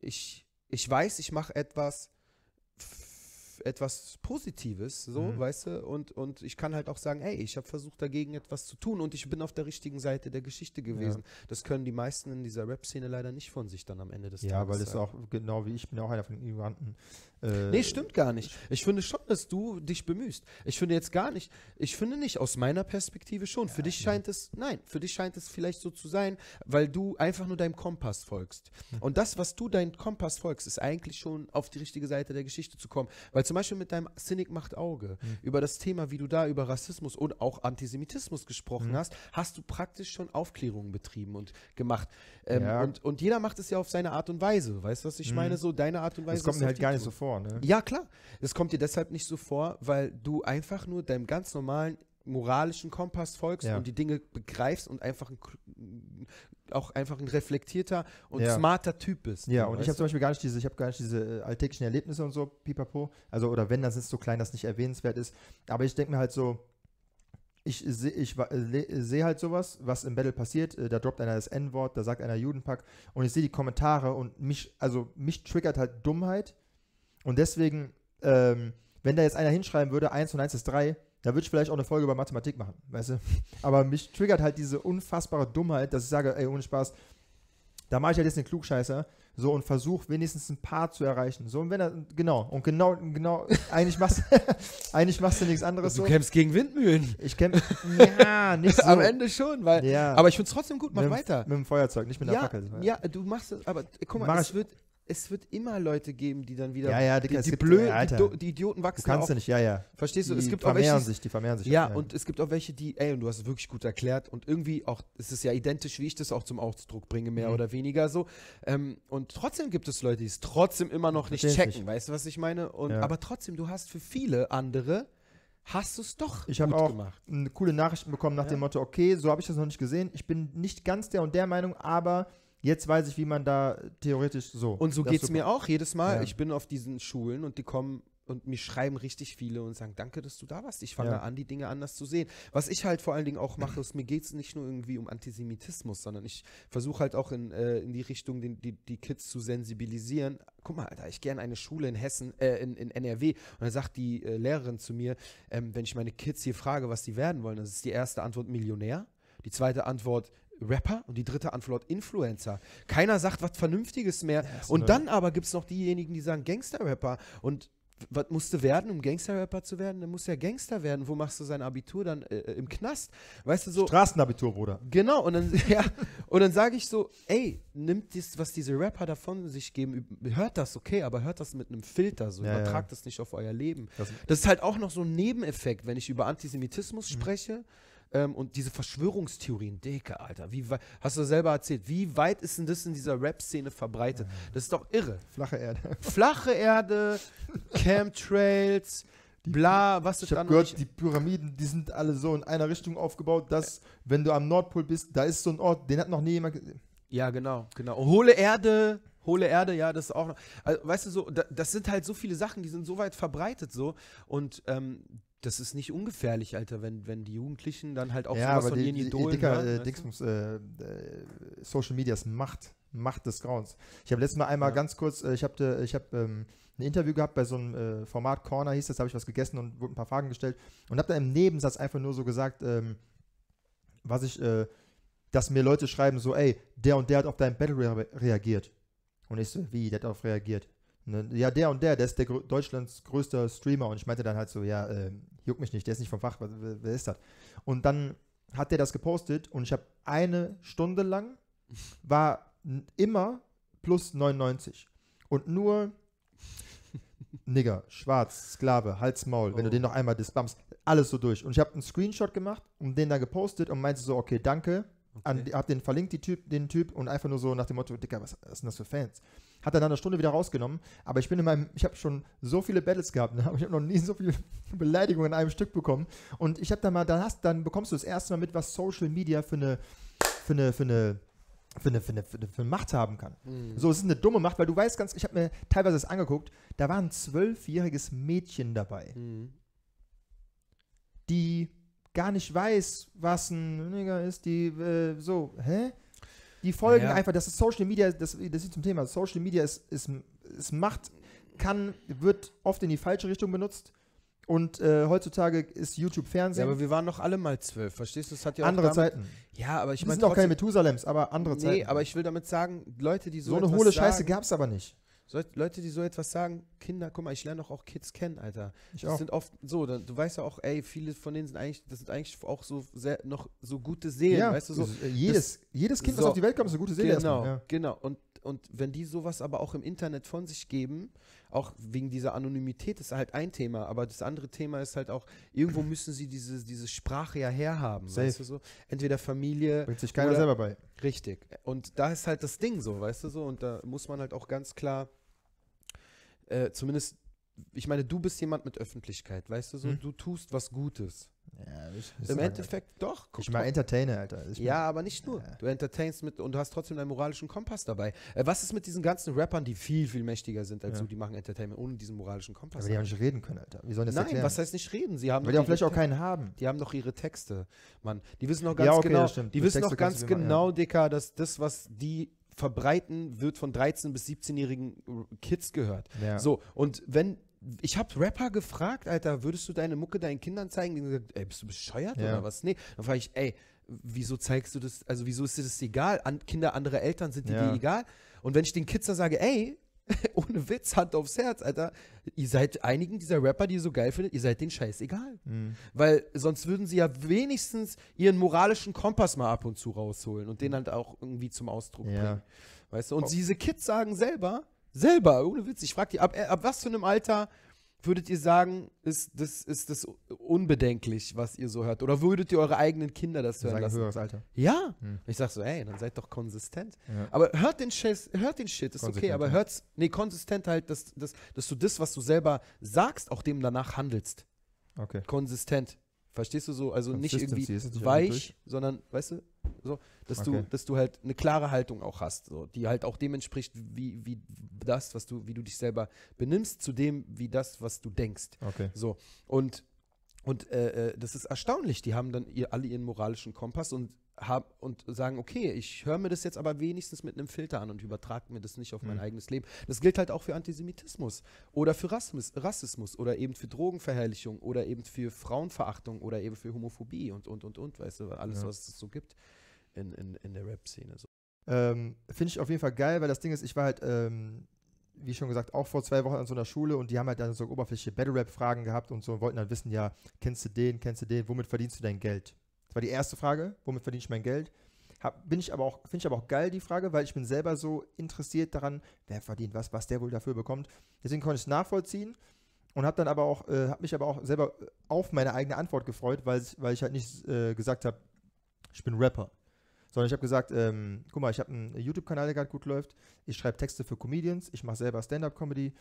ich, ich weiß, ich mache etwas, etwas Positives, so, mhm. weißt du? Und, und ich kann halt auch sagen, ey, ich habe versucht dagegen etwas zu tun und ich bin auf der richtigen Seite der Geschichte gewesen. Ja. Das können die meisten in dieser Rap-Szene leider nicht von sich dann am Ende des ja, Tages. Ja, weil das sagen. auch, genau wie ich, bin auch einer von den Ignoranten. Äh, nee, stimmt gar nicht. Ich finde schon, dass du dich bemühst. Ich finde jetzt gar nicht, ich finde nicht, aus meiner Perspektive schon. Ja, für dich scheint es, nein, für dich scheint es vielleicht so zu sein, weil du einfach nur deinem Kompass folgst. Hm. Und das, was du deinem Kompass folgst, ist eigentlich schon auf die richtige Seite der Geschichte zu kommen, weil zum Beispiel mit deinem Cynic macht Auge, mhm. über das Thema, wie du da über Rassismus und auch Antisemitismus gesprochen mhm. hast, hast du praktisch schon Aufklärungen betrieben und gemacht. Ähm, ja. und, und jeder macht es ja auf seine Art und Weise. Weißt du, was ich mhm. meine? So deine Art und Weise. Das kommt dir halt gar nicht so vor, ne? Ja, klar. Es kommt dir deshalb nicht so vor, weil du einfach nur deinem ganz normalen moralischen Kompass folgst ja. und die Dinge begreifst und einfach ein auch einfach ein reflektierter und ja. smarter Typ bist. Ja, ne, und ich habe zum Beispiel gar nicht diese, ich habe gar nicht diese äh, alltäglichen Erlebnisse und so, pipapo. Also, oder wenn, das ist so klein, dass nicht erwähnenswert ist. Aber ich denke mir halt so, ich sehe ich, äh, äh, seh halt sowas, was im Battle passiert. Da droppt einer das N-Wort, da sagt einer Judenpack und ich sehe die Kommentare und mich, also mich triggert halt Dummheit. Und deswegen, ähm, wenn da jetzt einer hinschreiben würde, 1 und 1 ist 3, da würde ich vielleicht auch eine Folge über Mathematik machen, weißt du? <laughs> Aber mich triggert halt diese unfassbare Dummheit, dass ich sage, ey, ohne Spaß, da mache ich halt jetzt einen Klugscheißer, so und versuche wenigstens ein paar zu erreichen. So und wenn er, genau, und genau, genau, <laughs> eigentlich machst, <laughs> eigentlich machst du nichts anderes. Du so. kämpfst gegen Windmühlen. Ich kämpfe, ja, nicht so. Am Ende schon, weil, ja. aber ich finde es trotzdem gut, mach mit weiter. Mit dem Feuerzeug, nicht mit der ja, Fackel. Ja, du machst es, aber guck mal, mach es ich, wird, es wird immer Leute geben, die dann wieder. Ja, ja, Digga, die, die, blöd, ja, die, die, Idioten wachsen. Du kannst auch, ja nicht, ja, ja. Verstehst du? Die es gibt vermehren auch welche, sich, die vermehren sich. Ja, auch, ja, und es gibt auch welche, die, ey, und du hast es wirklich gut erklärt und irgendwie auch, es ist ja identisch, wie ich das auch zum Ausdruck bringe, mehr mhm. oder weniger so. Ähm, und trotzdem gibt es Leute, die es trotzdem immer noch nicht checken, ich. weißt du, was ich meine? Und, ja. Aber trotzdem, du hast für viele andere hast du es doch ich gut auch gemacht. Eine coole Nachrichten bekommen nach ja. dem Motto, okay, so habe ich das noch nicht gesehen. Ich bin nicht ganz der und der Meinung, aber Jetzt weiß ich, wie man da theoretisch so. Und so geht es mir auch jedes Mal. Ja. Ich bin auf diesen Schulen und die kommen und mir schreiben richtig viele und sagen, danke, dass du da warst. Ich fange ja. an, die Dinge anders zu sehen. Was ich halt vor allen Dingen auch mache, ist, mir geht es nicht nur irgendwie um Antisemitismus, sondern ich versuche halt auch in, äh, in die Richtung, den, die, die Kids zu sensibilisieren. Guck mal, Alter, ich gehe an eine Schule in Hessen, äh, in, in NRW und dann sagt die äh, Lehrerin zu mir, ähm, wenn ich meine Kids hier frage, was sie werden wollen, das ist die erste Antwort Millionär. Die zweite Antwort Rapper und die dritte Antwort Influencer. Keiner sagt was Vernünftiges mehr. Ja, und dann aber gibt es noch diejenigen, die sagen Gangster-Rapper. Und was musst du werden, um Gangster-Rapper zu werden? Dann muss ja Gangster werden. Wo machst du sein Abitur dann äh, äh im Knast? Weißt du so. Straßenabitur, Bruder. Genau, und dann, <laughs> ja, dann sage ich so, ey, nimmt das, was diese Rapper davon sich geben, hört das, okay, aber hört das mit einem Filter, so ja, übertragt ja. das nicht auf euer Leben. Das, das, ist halt auch noch so ein Nebeneffekt, wenn ich über Antisemitismus mhm. spreche ähm, und diese Verschwörungstheorien, Dicke, Alter, wie hast du selber erzählt, wie weit ist denn das in dieser Rap-Szene verbreitet? Das ist doch irre. Flache Erde. Flache Erde, Chemtrails, die, bla, was Ich habe gehört, die Pyramiden, die sind alle so in einer Richtung aufgebaut, dass, äh. wenn du am Nordpol bist, da ist so ein Ort, den hat noch nie jemand gesehen. Ja, genau, genau. hohle Erde, hohle Erde, ja, das ist auch noch. Also, weißt du, so, da, das sind halt so viele Sachen, die sind so weit verbreitet so. Und ähm, das ist nicht ungefährlich, Alter, wenn, wenn die Jugendlichen dann halt auch ja, sowas aber von die, ihren Idolen Dicker, hören, äh, Dingsbums, äh, äh, Social Media ist Macht, Macht des Grauens. Ich habe letztes Mal einmal ja. ganz kurz, äh, ich habe äh, ich hab, ähm, ein Interview gehabt bei so einem äh, Format Corner, hieß das, habe ich was gegessen und wurden ein paar Fragen gestellt und habe dann im Nebensatz einfach nur so gesagt, ähm, was ich, dass mir Leute schreiben so, ey, der und der hat auf dein Battle re reagiert. Und ich so, wie, der hat darauf reagiert? Ne, ja, der und der, der ist der Gr Deutschlands größter Streamer. Und ich meinte dann halt so, ja, äh, juckt mich nicht, der ist nicht vom Fach, was, wer ist das? Und dann hat der das gepostet und ich habe eine Stunde lang, war immer plus 99. Und nur <laughs> Nigger, Schwarz, Sklave, Halsmaul, oh. wenn du oh. den noch einmal disbumpst, alles so durch. Und ich habe einen Screenshot gemacht und den da gepostet und meinte so, okay, danke. Okay. An, hab den verlinkt, die typ, den Typ, und einfach nur so nach dem Motto, Dicker, was, was sind das für Fans? Hat er dann eine Stunde wieder rausgenommen. Aber ich bin in meinem, ich habe schon so viele Battles gehabt, ne? aber <laughs> ich habe noch nie so viele <laughs> Beleidigungen in einem Stück bekommen. Und ich habe da mal, dann, hast, dann bekommst du das erste Mal mit, was Social Media für eine, für eine, für eine für eine, für eine, für eine, für eine Macht haben kann. Mhm. So, es ist eine dumme Macht, weil du weißt ganz, ich habe mir teilweise das angeguckt, da war ein zwölfjähriges Mädchen dabei, mhm. die gar nicht weiß, was ein Nigger ist, die äh, so, hä? Die folgen ja. einfach, das ist Social Media, das, das ist zum Thema. Social Media ist, ist, ist Macht, kann, wird oft in die falsche Richtung benutzt. Und äh, heutzutage ist YouTube Fernsehen. Ja, aber wir waren noch alle mal zwölf, verstehst du? Das hat ja andere Zeiten. Ja, aber ich meine. Wir sind auch keine Methusalems, aber andere nee, Zeiten. Nee, aber ich will damit sagen, Leute, die so. So eine hohle Scheiße gab es aber nicht. Leute, die so etwas sagen, Kinder, guck mal, ich lerne doch auch Kids kennen, Alter. Ich das auch. sind oft so, dann, du weißt ja auch, ey, viele von denen sind eigentlich, das sind eigentlich auch so sehr, noch so gute Seelen, ja, weißt du so. Jedes, äh, das, jedes Kind, so, was auf die Welt kommt, ist eine gute Seele. Genau, ja. genau. Und, und wenn die sowas aber auch im Internet von sich geben, auch wegen dieser Anonymität ist halt ein Thema, aber das andere Thema ist halt auch, irgendwo müssen sie diese, diese Sprache ja herhaben, Safe. weißt du so. Entweder Familie. Bringt sich keiner selber bei. Richtig. Und da ist halt das Ding so, weißt du so, und da muss man halt auch ganz klar äh, zumindest, ich meine, du bist jemand mit Öffentlichkeit, weißt du so, hm. du tust was Gutes. Ja, ich, ich Im halt Endeffekt halt. doch. Guck ich mal Entertainer, Alter. Ich ja, aber nicht nur. Ja. Du entertainst mit und du hast trotzdem deinen moralischen Kompass dabei. Äh, was ist mit diesen ganzen Rappern, die viel, viel mächtiger sind als ja. du, die machen Entertainment ohne diesen moralischen Kompass? Aber die haben nicht reden können, Alter. Wie sollen das Nein, erklären? was heißt nicht reden? Sie haben Weil die auch vielleicht auch keinen haben. Die haben doch ihre Texte, Mann. Die wissen noch ganz ja, okay, genau, die Mit wissen Texte noch ganz genau, immer, Dicker, dass das, was die verbreiten, wird von 13- bis 17-jährigen Kids gehört. Ja. So, und wenn ich habe Rapper gefragt, Alter, würdest du deine Mucke deinen Kindern zeigen? Die gesagt, ey, bist du bescheuert ja. oder was? Nee. Dann frage ich, ey, wieso zeigst du das? Also, wieso ist dir das egal? An Kinder anderer Eltern sind dir ja. die egal? Und wenn ich den Kids dann sage, ey, <laughs> ohne Witz, Hand aufs Herz, Alter, ihr seid einigen dieser Rapper, die ihr so geil findet, ihr seid den Scheiß egal. Mhm. Weil sonst würden sie ja wenigstens ihren moralischen Kompass mal ab und zu rausholen und den mhm. halt auch irgendwie zum Ausdruck ja. bringen. Weißt du? Und oh. diese Kids sagen selber, selber, ohne Witz, ich frag die, ab, äh, ab was für einem Alter würdet ihr sagen, ist das, ist das unbedenklich, was ihr so hört? Oder würdet ihr eure eigenen Kinder das hören sagen, lassen? Höheres Alter. Ja. Hm. Ich sag so, ey, dann seid doch konsistent. Ja. Aber hört den Shit, hört den Shit, ist okay, aber hört's, nee, konsistent halt, dass, dass, dass du das, was du selber sagst, auch dem danach handelst. Okay. Konsistent. Verstehst du so? Also nicht irgendwie weich, sondern, weißt du, so, dass okay. du, dass du halt eine klare Haltung auch hast, so, die halt auch dem entspricht, wie, wie das, was du, wie du dich selber benimmst, zu dem, wie das, was du denkst. Okay. So. Und und äh, äh das ist erstaunlich. Die haben dann ihr, alle ihren moralischen Kompass und hab, und sagen, okay, ich höre mir das jetzt aber wenigstens mit einem Filter an und übertrage mir das nicht auf mein mhm. eigenes Leben. Das gilt halt auch für Antisemitismus oder für Rassmus, Rassismus oder eben für Drogenverherrlichung oder eben für Frauenverachtung oder eben für Homophobie und, und, und, und, weißt du, alles, ja. was es so gibt in, in, in der Rap-Szene. So. Ähm, Finde ich auf jeden Fall geil, weil das Ding ist, ich war halt, ähm, wie schon gesagt, auch vor zwei Wochen an so einer Schule und die haben halt dann so oberflächliche Battle-Rap-Fragen gehabt und so und wollten dann halt wissen, ja, kennst du den, kennst du den, womit verdienst du dein Geld? Das war die erste Frage, womit verdiene ich mein Geld? finde ich aber auch geil, die Frage, weil ich bin selber so interessiert daran, wer verdient was, was der wohl dafür bekommt. Deswegen konnte ich es nachvollziehen und habe dann aber auch, äh, habe mich aber auch selber auf meine eigene Antwort gefreut, weil, weil ich halt nicht äh, gesagt habe, ich bin Rapper. Sondern ich habe gesagt, ähm, guck mal, ich habe einen YouTube-Kanal, der gerade gut läuft. Ich schreibe Texte für Comedians. Ich mache selber Stand-up-Comedy.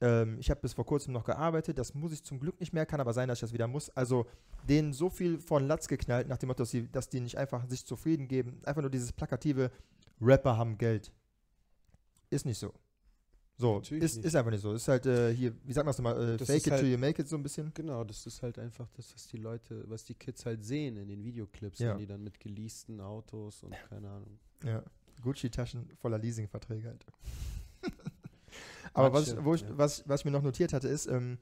Ähm, ich habe bis vor kurzem noch gearbeitet, das muss ich zum Glück nicht mehr, kann aber sein, dass ich das wieder muss. Also denen so viel von Latz geknallt, nach dem Motto, dass die, dass die nicht einfach sich zufrieden geben, einfach nur dieses plakative Rapper haben Geld. Ist nicht so. So, ist, nicht. ist einfach nicht so. Ist halt äh, hier, wie sagt man das nochmal, äh, fake it halt, till you make it so ein bisschen. Genau, das ist halt einfach das, was die Leute, was die Kids halt sehen in den Videoclips, ja. die dann mit geleasten Autos und keine Ahnung. Ja, Gucci-Taschen voller Leasing-Verträge halt. <laughs> Aber ah, was, stimmt, ich, was, was ich mir noch notiert hatte, ist, ähm,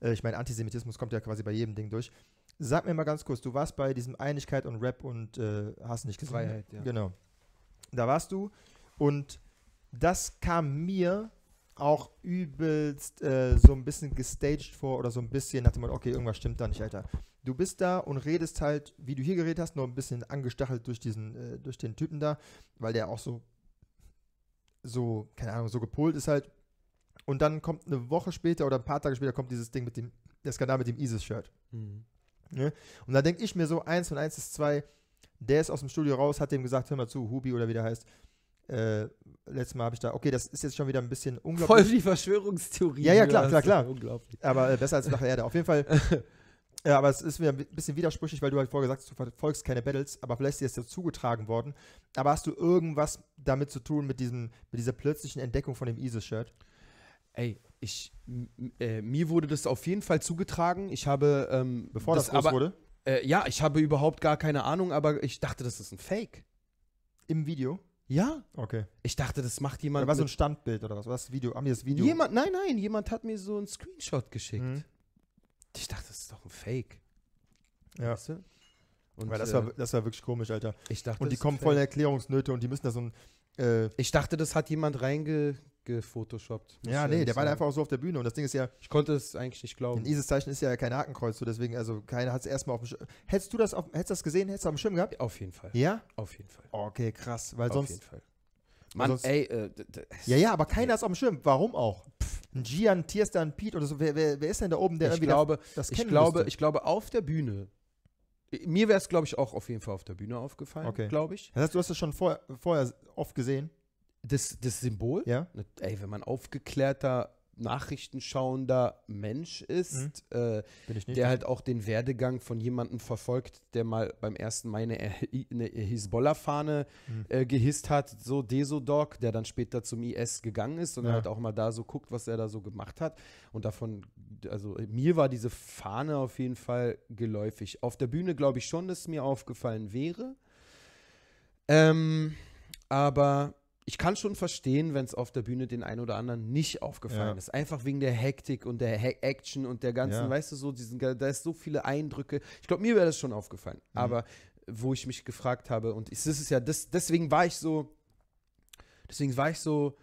äh, ich meine, Antisemitismus kommt ja quasi bei jedem Ding durch. Sag mir mal ganz kurz, du warst bei diesem Einigkeit und Rap und äh, hast nicht gesehen. Ne? Freiheit, ja. Genau. Da warst du und das kam mir auch übelst äh, so ein bisschen gestaged vor oder so ein bisschen nach dem Motto, okay, irgendwas stimmt da nicht, Alter. Du bist da und redest halt, wie du hier geredet hast, nur ein bisschen angestachelt durch diesen, äh, durch den Typen da, weil der auch so, so, keine Ahnung, so gepolt ist halt. Und dann kommt eine Woche später oder ein paar Tage später kommt dieses Ding mit dem, der Skandal mit dem ISIS-Shirt. Mhm. Ne? Und da denke ich mir so, eins und eins ist zwei, der ist aus dem Studio raus, hat dem gesagt, hör mal zu, Hubi oder wie der heißt, äh, letztes Mal habe ich da, okay, das ist jetzt schon wieder ein bisschen unglaublich. Voll die Verschwörungstheorie. Ja, ja, klar, klar, klar. Unglaublich. Aber äh, besser als nach der Erde. Auf jeden Fall. ja, <laughs> äh, aber es ist wieder ein bisschen widersprüchlich, weil du halt vorher gesagt hast, du verfolgst keine Battles, aber vielleicht ist dir das zugetragen worden. Aber hast du irgendwas damit zu tun, mit, diesem, mit dieser plötzlichen Entdeckung von dem ISIS-Shirt? Ey, ich, äh, mir wurde das auf jeden Fall zugetragen. Ich habe, ähm, bevor das, das groß aber, wurde? Äh, ja, ich habe überhaupt gar keine Ahnung, aber ich dachte, das ist ein Fake. Im Video? Ja. Okay. Ich dachte, das macht jemand. Da war so ein Standbild oder was? Was Video? Haben die das Video? Jemand, nein, nein, jemand hat mir so einen Screenshot geschickt. Mhm. Ich dachte, das ist doch ein Fake. Ja. Weißt du? Und, Weil das, war, äh, das war wirklich komisch, Alter. Ich dachte, und die kommen voll in Erklärungsnöte und die müssen da so ein. Äh ich dachte, das hat jemand reinge gefotoshoppt. Ja, nee, der war einfach auch so auf der Bühne und das Ding ist ja. Ich konnte es eigentlich nicht glauben. Ein ISIS-Zeichen ist ja kein Hakenkreuz, so deswegen, also keiner hat es erstmal auf dem Schirm. Hättest du das auf, hättest das gesehen, hättest du auf dem Schirm gehabt? Auf jeden Fall. Ja? Auf jeden Fall. Okay, krass, weil auf sonst. Auf jeden Fall. Mann, sonst, ey, äh, Ja, ja, aber keiner ist auf dem Schirm. Warum auch? ein Gian, Tierstan, Pete oder so. Wer, wer, wer, ist denn da oben, der ich irgendwie glaube, das, das ich glaube, ich glaube, auf der Bühne mir wäre es, glaube ich, auch auf jeden Fall auf der Bühne aufgefallen, okay. glaube ich. Das heißt, du hast es schon vor, vorher oft gesehen? Das, das Symbol? Ja. Ey, wenn man aufgeklärter, nachrichtenschauender Mensch ist, mhm. äh, der halt auch den Werdegang von jemandem verfolgt, der mal beim ersten Mal eine, eine Hisbollah-Fahne mhm. äh, gehisst hat, so Desodog, der dann später zum IS gegangen ist und ja. halt auch mal da so guckt, was er da so gemacht hat. Und davon, also mir war diese Fahne auf jeden Fall geläufig. Auf der Bühne glaube ich schon, dass es mir aufgefallen wäre. Ähm, aber ich kann schon verstehen, wenn es auf der Bühne den einen oder anderen nicht aufgefallen ja. ist. Einfach wegen der Hektik und der He Action und der ganzen, ja. weißt du, so diesen, da ist so viele Eindrücke. Ich glaube, mir wäre das schon aufgefallen. Mhm. Aber wo ich mich gefragt habe, und es ist ja, das, deswegen war ich so, deswegen war ich so,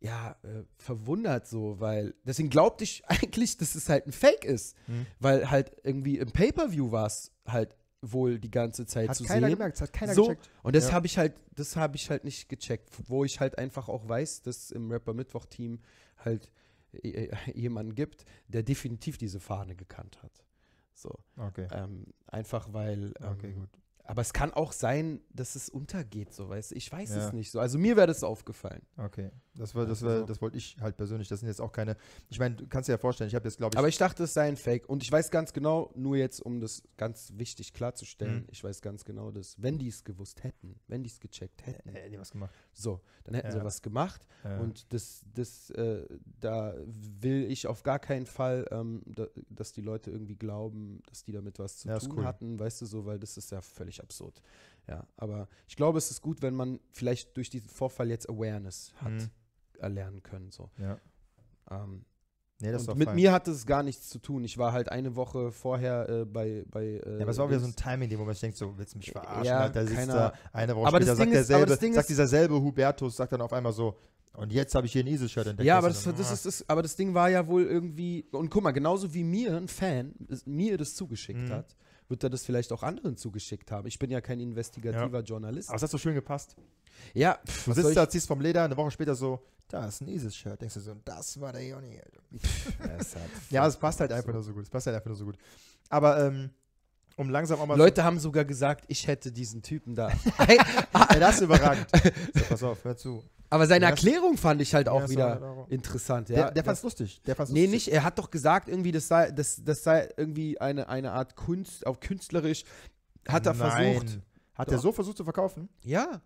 ja, äh, verwundert so, weil deswegen glaubte ich <laughs> eigentlich, dass es halt ein Fake ist, mhm. weil halt irgendwie im Pay-Per-View war es halt wohl die ganze Zeit hat zu keiner Gemerkt, hat keiner so, gecheckt. Und das ja. habe ich halt, das habe ich halt nicht gecheckt, wo ich halt einfach auch weiß, dass im Rapper Mittwoch Team halt äh, äh, jemanden gibt, der definitiv diese Fahne gekannt hat. So. Okay. Ähm, einfach weil. Ähm, okay, gut. Aber es kann auch sein, dass es untergeht, so weißt Ich weiß ja. es nicht so. Also mir wäre das aufgefallen. Okay. Das, war, das, war, das wollte ich halt persönlich. Das sind jetzt auch keine. Ich meine, du kannst dir ja vorstellen, ich habe jetzt, glaube ich. Aber ich dachte, es sei ein Fake. Und ich weiß ganz genau, nur jetzt, um das ganz wichtig klarzustellen, mhm. ich weiß ganz genau, dass, wenn die es gewusst hätten, wenn die es gecheckt hätten, hätten äh, äh, die was gemacht. So, dann hätten ja. sie was gemacht. Ja. Und das, das, äh, da will ich auf gar keinen Fall, ähm, da, dass die Leute irgendwie glauben, dass die damit was zu ja, tun cool. hatten, weißt du so, weil das ist ja völlig absurd. Ja, aber ich glaube, es ist gut, wenn man vielleicht durch diesen Vorfall jetzt Awareness hat. Mhm erlernen können. So. Ja. Ähm, nee, das und mit fein. mir hatte es gar nichts zu tun. Ich war halt eine Woche vorher äh, bei. bei äh, ja, aber es war wieder so ein Timing, wo man sich denkt, so, willst du mich verarschen? Ja, halt, sitzt keiner, da eine Woche aber später sagt, ist, derselbe, aber sagt dieser selbe Hubertus, sagt dann auf einmal so, und jetzt habe ich hier ein Esel-Shirt entdeckt. Ja, aber das, das, ah. ist, ist, aber das Ding war ja wohl irgendwie. Und guck mal, genauso wie mir ein Fan mir das zugeschickt mhm. hat, wird er das vielleicht auch anderen zugeschickt haben. Ich bin ja kein investigativer ja. Journalist. Aber es hat so schön gepasst. Ja, pff, du sitzt da, ziehst vom Leder, eine Woche später so, da ist ein ISIS-Shirt. Denkst du so, das war der Joni. <laughs> ja, es passt halt einfach nur so gut. Es passt halt einfach nur so gut. Aber ähm, um langsam auch mal. Leute haben sogar gesagt, ich hätte diesen Typen da. ja, <laughs> ah, das ist überragend. So, pass auf, hör zu. Aber seine Erklärung fand ich halt auch halt ja, wieder so interessant. Ja. Der, der fand's lustig. Der fand's nee, lustig. nicht. Er hat doch gesagt, irgendwie, das sei, das, das sei irgendwie eine, eine Art Kunst, auch künstlerisch. Hat er Nein. versucht. Hat doch. er so versucht zu verkaufen? Ja.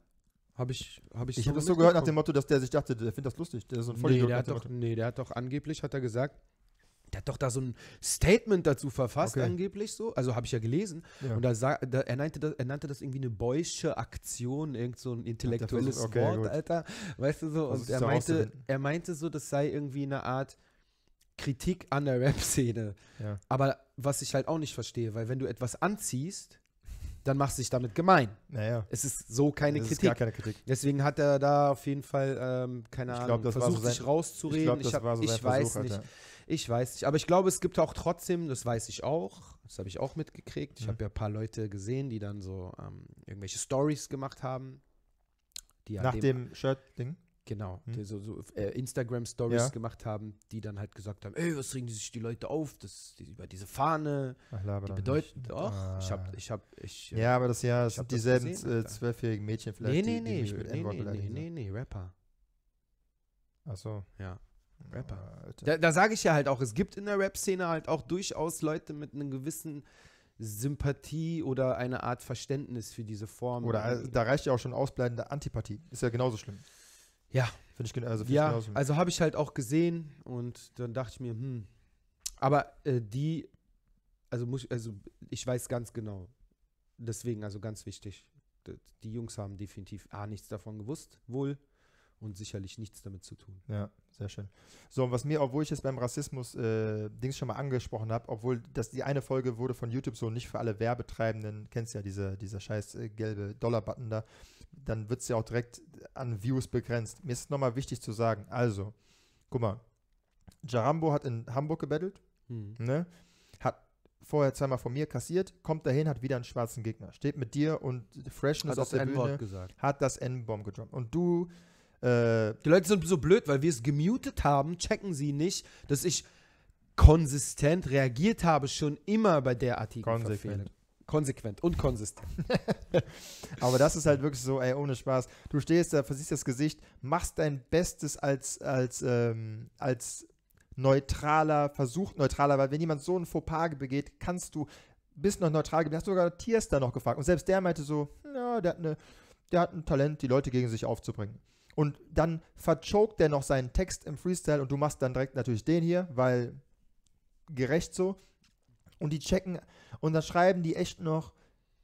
Habe ich, habe ich. Ich so habe das so gehört nach dem Motto, dass der sich dachte, der findet das lustig. Der ist so ein nee, der hat doch, nee, der hat doch angeblich, hat er gesagt, der hat doch da so ein Statement dazu verfasst, okay. angeblich so. Also habe ich ja gelesen. Ja. Und da, sah, da er, nannte das, er nannte das irgendwie eine boysche Aktion, irgend so ein intellektuelles ja, okay, Wort, gut. Alter. Weißt du so? Und also, er meinte, er meinte so, das sei irgendwie eine Art Kritik an der Rap-Szene. Ja. Aber was ich halt auch nicht verstehe, weil wenn du etwas anziehst, dann machst du dich damit gemein. Naja. Es ist so keine, das Kritik. Ist gar keine Kritik. Deswegen hat er da auf jeden Fall, ähm, keine ich glaub, Ahnung, versucht, so sich rauszureden. Ich, glaub, ich, hab, so ich Versuch, weiß halt, nicht. Alter. Ich weiß nicht. Aber ich glaube, es gibt auch trotzdem, das weiß ich auch, das habe ich auch mitgekriegt. Ich mhm. habe ja ein paar Leute gesehen, die dann so ähm, irgendwelche Stories gemacht haben. Nach dem, dem Shirt-Ding? Genau, hm. die so, so äh, Instagram-Stories ja. gemacht haben, die dann halt gesagt haben, ey, was regen die sich die Leute auf, das, die, über diese Fahne, Ach, die bedeuten, doch, ah. ich hab, ich hab, ich äh, Ja, aber das, ja, sind dieselben äh, zwölfjährigen Mädchen vielleicht, nee, nee, nee, die, die nee, nee, nee, nee, nee, Rapper. Ach so. Ja, Rapper. Oh, da, da sage ich ja halt auch, es gibt in der Rap-Szene halt auch durchaus Leute mit einem gewissen Sympathie oder eine Art Verständnis für diese Form. Oder äh, da reicht ja auch schon ausbleibende Antipathie. Ist ja genauso schlimm. Ja. Finde ich genau. Also, ja, also habe ich halt auch gesehen und dann dachte ich mir, hm. Aber äh, die, also muss ich, also ich weiß ganz genau. Deswegen, also ganz wichtig. Die Jungs haben definitiv A, nichts davon gewusst, wohl und sicherlich nichts damit zu tun. Ja, sehr schön. So, und was mir, obwohl ich es beim Rassismus-Dings äh, schon mal angesprochen habe, obwohl das die eine Folge wurde von YouTube so nicht für alle Werbetreibenden, kennst ja diese, dieser scheiß äh, gelbe Dollar-Button da, dann wird es ja auch direkt an Views begrenzt. Mir ist nochmal wichtig zu sagen, also, guck mal, Jarambo hat in Hamburg gebettelt, hm. ne? Hat vorher zweimal von mir kassiert, kommt dahin, hat wieder einen schwarzen Gegner, steht mit dir und Freshness hat auf der Bühne, gesagt. hat das N-Bomb gedroppt. Und du äh, die Leute sind so blöd, weil wir es gemutet haben, checken sie nicht, dass ich konsistent reagiert habe, schon immer bei der Artikel. Konsequent. Konsequent und konsistent. <laughs> Aber das ist halt wirklich so, ey, ohne Spaß. Du stehst da, versiehst das Gesicht, machst dein Bestes als, als, ähm, als neutraler, versucht neutraler, weil wenn jemand so ein Fauxpas begeht, kannst du, bist noch neutral geblieben, hast sogar Tiers da noch gefragt. Und selbst der meinte so, ja, der hat eine der hat ein Talent, die Leute gegen sich aufzubringen. Und dann verchokt er noch seinen Text im Freestyle und du machst dann direkt natürlich den hier, weil gerecht so. Und die checken und dann schreiben die echt noch,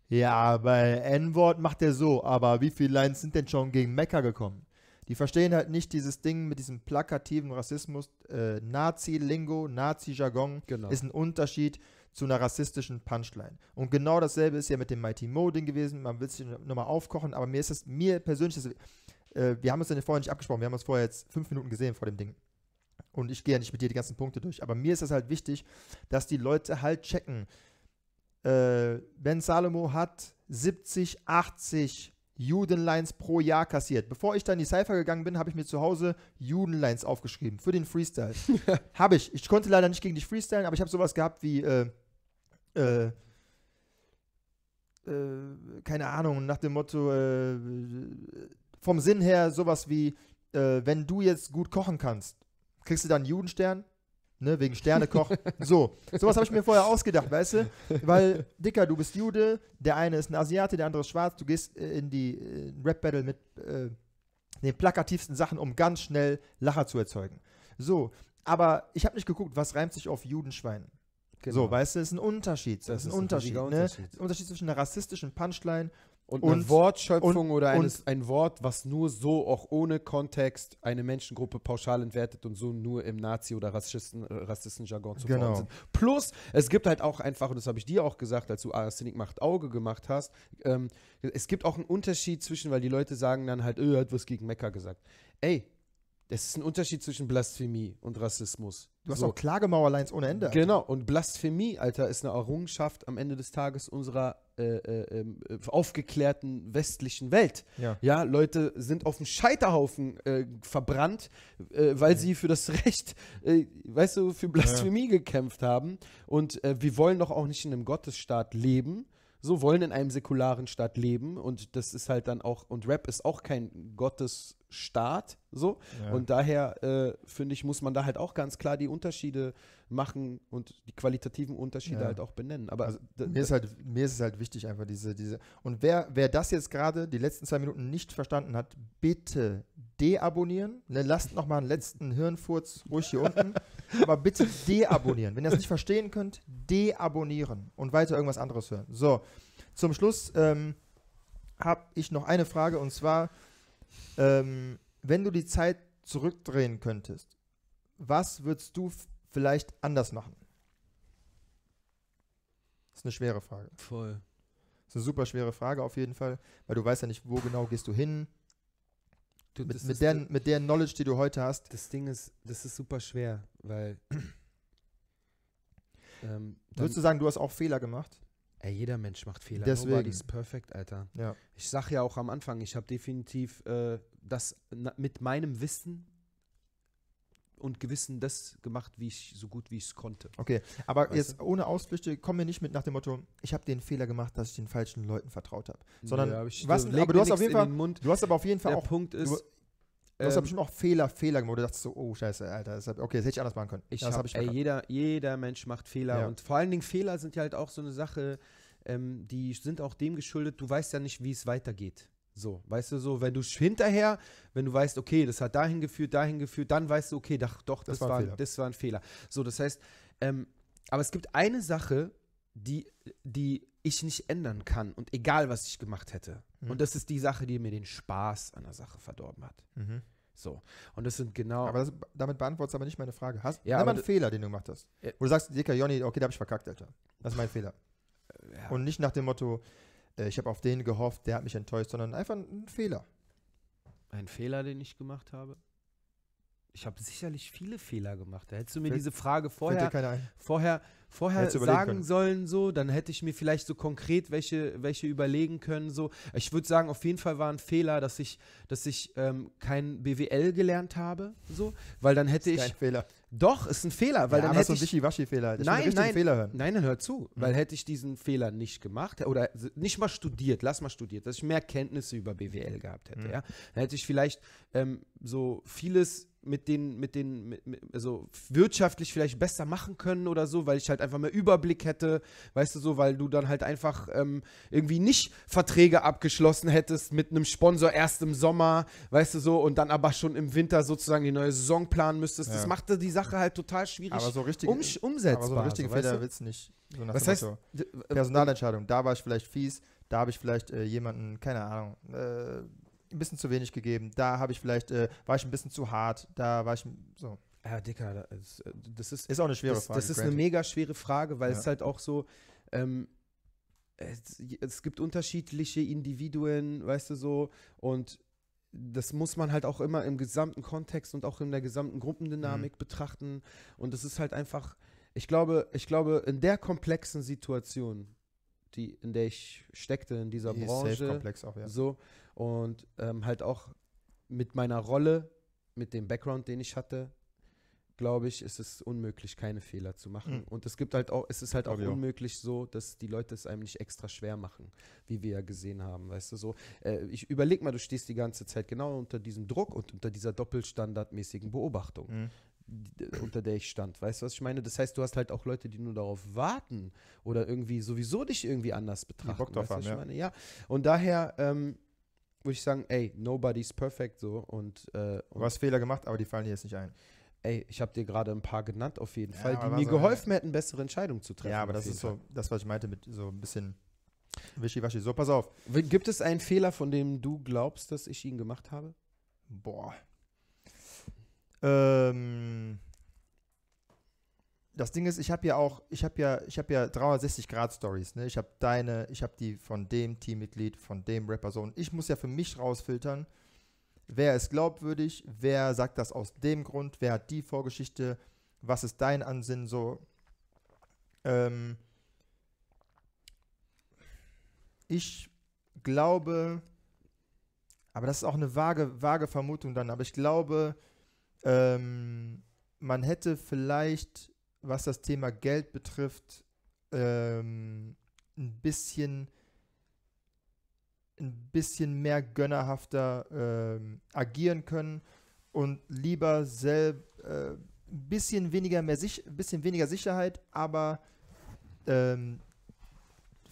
ja, bei N-Wort macht er so, aber wie viele Lines sind denn schon gegen Mecca gekommen? Die verstehen halt nicht dieses Ding mit diesem plakativen Rassismus. Äh, Nazi-Lingo, Nazi-Jargon genau. ist ein Unterschied zu einer rassistischen Punchline. Und genau dasselbe ist ja mit dem Mighty Mo-Ding gewesen. Man will sich nochmal aufkochen, aber mir ist es, mir persönlich, das, äh, wir haben uns ja vorher nicht abgesprochen, wir haben uns vorher jetzt fünf Minuten gesehen vor dem Ding. Und ich gehe ja nicht mit dir die ganzen Punkte durch. Aber mir ist das halt wichtig, dass die Leute halt checken. Äh, ben Salomo hat 70, 80 Judenlines pro Jahr kassiert. Bevor ich dann in die Cypher gegangen bin, habe ich mir zu Hause Judenlines aufgeschrieben für den Freestyle. <laughs> habe ich. Ich konnte leider nicht gegen dich freestylen, aber ich habe sowas gehabt wie, äh, äh, äh, keine Ahnung, nach dem Motto, äh, vom Sinn her sowas wie, äh, wenn du jetzt gut kochen kannst, kriegst du dann einen Judenstern? Ne, wegen Sternekoch. <laughs> so, sowas habe ich mir vorher ausgedacht, weißt du? Weil, Dicker, du bist Jude, der eine ist ein Asiate, der andere ist schwarz, du gehst äh, in die äh, Rap-Battle mit äh, den plakativsten Sachen, um ganz schnell Lacher zu erzeugen. So, aber ich habe nicht geguckt, was reimt sich auf Judenschwein. Genau. So, weißt du, es ist ein Unterschied. Das, das ist ein, Unterschied, ein ne? Unterschied. Unterschied zwischen einer rassistischen Punchline und, und eine Wortschöpfung und, oder eines, ein Wort, was nur so, auch ohne Kontext, eine Menschengruppe pauschal entwertet und so nur im Nazi- oder Rassisten, äh, Rassisten-Jargon zu genau. sind. Plus, es gibt halt auch einfach, und das habe ich dir auch gesagt, als du Arsenic Macht Auge gemacht hast, ähm, es gibt auch einen Unterschied zwischen, weil die Leute sagen dann halt, öh, hat was gegen Mekka gesagt. Ey, das ist ein Unterschied zwischen Blasphemie und Rassismus. Du hast so. auch Klagemauerleins ohne Ende. Alter. Genau, und Blasphemie, Alter, ist eine Errungenschaft am Ende des Tages unserer äh, äh, ähm, äh aufgeklärten westlichen Welt. Ja. ja. Leute sind auf dem Scheiterhaufen äh, verbrannt, äh, weil mhm. sie für das Recht, äh, weißt du, für Blasphemie ja. gekämpft haben. Und wir wollen doch auch nicht in einem Gottesstaat leben so wollen in einem säkularen Staat leben und das ist halt dann auch und Rap ist auch kein Gottes Start so. Ja. Und daher äh, finde ich, muss man da halt auch ganz klar die Unterschiede machen und die qualitativen Unterschiede ja. halt auch benennen. Aber also, mir, ist halt, mir ist es halt wichtig, einfach diese, diese. Und wer, wer das jetzt gerade die letzten zwei Minuten nicht verstanden hat, bitte deabonnieren. Ne, lasst nochmal einen letzten Hirnfurz ruhig hier unten. <laughs> aber bitte deabonnieren. Wenn ihr das nicht verstehen könnt, deabonnieren und weiter irgendwas anderes hören. So, zum Schluss ähm, habe ich noch eine Frage und zwar ähm, wenn du die Zeit zurückdrehen könntest, was würdest du vielleicht anders machen? Das ist eine schwere Frage. Voll. Das ist eine super schwere Frage auf jeden Fall, weil du weißt ja nicht, wo genau gehst du hin. Du, mit, mit, der, mit der Knowledge, die du heute hast. Das Ding ist, das ist super schwer, weil. <clears throat> Ähm, Würdest du sagen, du hast auch Fehler gemacht? Ey, jeder Mensch macht Fehler. Deswegen. Nobody's perfect, Alter. Ja. Ich sag ja auch am Anfang, ich habe definitiv äh, das na, mit meinem Wissen und Gewissen das gemacht, wie ich so gut wie ich es konnte. Okay, aber weißt jetzt du? ohne Ausflüchte, komm mir nicht mit nach dem Motto, ich habe den Fehler gemacht, dass ich den falschen Leuten vertraut habe, sondern nee, hab was aber du hast auf jeden Fall Mund, du hast aber auf jeden Fall der auch Punkt ist, du, Du hast ähm, bestimmt auch Fehler, Fehler gemacht. Du dachtest so, oh Scheiße, Alter, hab, okay, das hätte ich anders machen können. Ich das hab, hab ich ey, jeder, jeder Mensch macht Fehler. Ja. Und vor allen Dingen Fehler sind ja halt auch so eine Sache, ähm, die sind auch dem geschuldet, du weißt ja nicht, wie es weitergeht. So, weißt du, so, wenn du hinterher, wenn du weißt, okay, das hat dahin geführt, dahin geführt, dann weißt du, okay, doch, doch das, das war, ein war, das war ein Fehler. So, das heißt, ähm, aber es gibt eine Sache, die, die ich nicht ändern kann und egal, was ich gemacht hätte. Mhm. Und das ist die Sache, die mir den Spaß an der Sache verdorben hat. Mhm. So. Und das sind genau. Aber das, damit beantwortest du aber nicht meine Frage. Hast ja, du einen Fehler, den du gemacht hast? Ja. Wo du sagst, Dicker Jonny, okay, da habe ich verkackt, Alter. Das ist mein Fehler. Äh, ja. Und nicht nach dem Motto, äh, ich habe auf den gehofft, der hat mich enttäuscht, sondern einfach ein Fehler. Ein Fehler, den ich gemacht habe? Ich habe sicherlich viele Fehler gemacht. Da hättest du mir Fällt, diese Frage vorher, vorher vorher sagen können. sollen, so, dann hätte ich mir vielleicht so konkret welche, welche überlegen können. So. Ich würde sagen, auf jeden Fall war ein Fehler, dass ich, dass ich ähm, kein BWL gelernt habe, so, weil dann hätte ist ich. Kein Fehler. Doch, ist ein Fehler, weil ja, dann aber hätte so ein Wischiwaschi-Fehler. Nein, nein, Fehler hören. nein, dann hör zu, mhm. weil hätte ich diesen Fehler nicht gemacht oder nicht mal studiert, lass mal studiert, dass ich mehr Kenntnisse über BWL gehabt hätte, mhm. ja, dann hätte ich vielleicht ähm, so vieles mit den, mit den, mit, mit, also wirtschaftlich vielleicht besser machen können oder so, weil ich halt einfach mehr Überblick hätte, weißt du so, weil du dann halt einfach ähm, irgendwie nicht Verträge abgeschlossen hättest mit einem Sponsor erst im Sommer, weißt du so, und dann aber schon im Winter sozusagen die neue Saison planen müsstest. Ja. Das machte die Sache halt total schwierig aber so richtig, um, umsetzbar. Aber so richtig so, Fehler willst du nicht. So Was heißt? Äh, äh, Personalentscheidung, da war ich vielleicht fies, da habe ich vielleicht äh, jemanden, keine Ahnung, äh, ein bisschen zu wenig gegeben, da habe ich vielleicht, äh, war ich ein bisschen zu hart, da war ich so. Ja, Dicker, das, äh, das ist. Ist auch eine schwere das, Frage. Das ist granted. eine mega schwere Frage, weil ja. es halt auch so. Ähm, es, es gibt unterschiedliche Individuen, weißt du so, und das muss man halt auch immer im gesamten Kontext und auch in der gesamten Gruppendynamik mhm. betrachten. Und das ist halt einfach, ich glaube, ich glaube, in der komplexen Situation, die, in der ich steckte in dieser die Branche, auch, ja. so, und ähm, halt auch mit meiner Rolle, mit dem Background, den ich hatte, glaube ich, ist es unmöglich, keine Fehler zu machen. Mhm. Und es gibt halt auch, es ist halt auch ja. unmöglich so, dass die Leute es einem nicht extra schwer machen, wie wir ja gesehen haben, weißt du so. Äh, ich überleg mal, du stehst die ganze Zeit genau unter diesem Druck und unter dieser doppelstandardmäßigen Beobachtung. Mhm unter der ich stand. Weißt du, was ich meine? Das heißt, du hast halt auch Leute, die nur darauf warten oder irgendwie sowieso dich irgendwie anders betrachten. Die Bock drauf weißt, was haben, ja. ja. Und daher ähm, würde ich sagen, ey, nobody's perfect so und, äh, und Du hast Fehler gemacht, aber die fallen dir jetzt nicht ein. Ey, ich habe dir gerade ein paar genannt auf jeden ja, Fall, die mir so geholfen hätten, bessere Entscheidungen zu treffen. Ja, aber das ist so, das was ich meinte mit so ein bisschen Wischiwaschi. So, pass auf. Gibt es einen Fehler, von dem du glaubst, dass ich ihn gemacht habe? Boah. Ähm, das Ding ist, ich habe ja auch, ich habe ja, ich habe ja 360 Grad Stories. Ne? Ich habe deine, ich habe die von dem Teammitglied, von dem Rapper so. Und ich muss ja für mich rausfiltern, wer ist glaubwürdig, wer sagt das aus dem Grund, wer hat die Vorgeschichte, was ist dein Ansinnen so. Ähm ich glaube, aber das ist auch eine vage, vage Vermutung dann. Aber ich glaube, ähm man hätte vielleicht was das Thema Geld betrifft, ähm, ein bisschen ein bisschen mehr gönnerhafter ähm, agieren können und lieber selbst äh, ein bisschen weniger mehr sich bisschen weniger Sicherheit, aber ähm,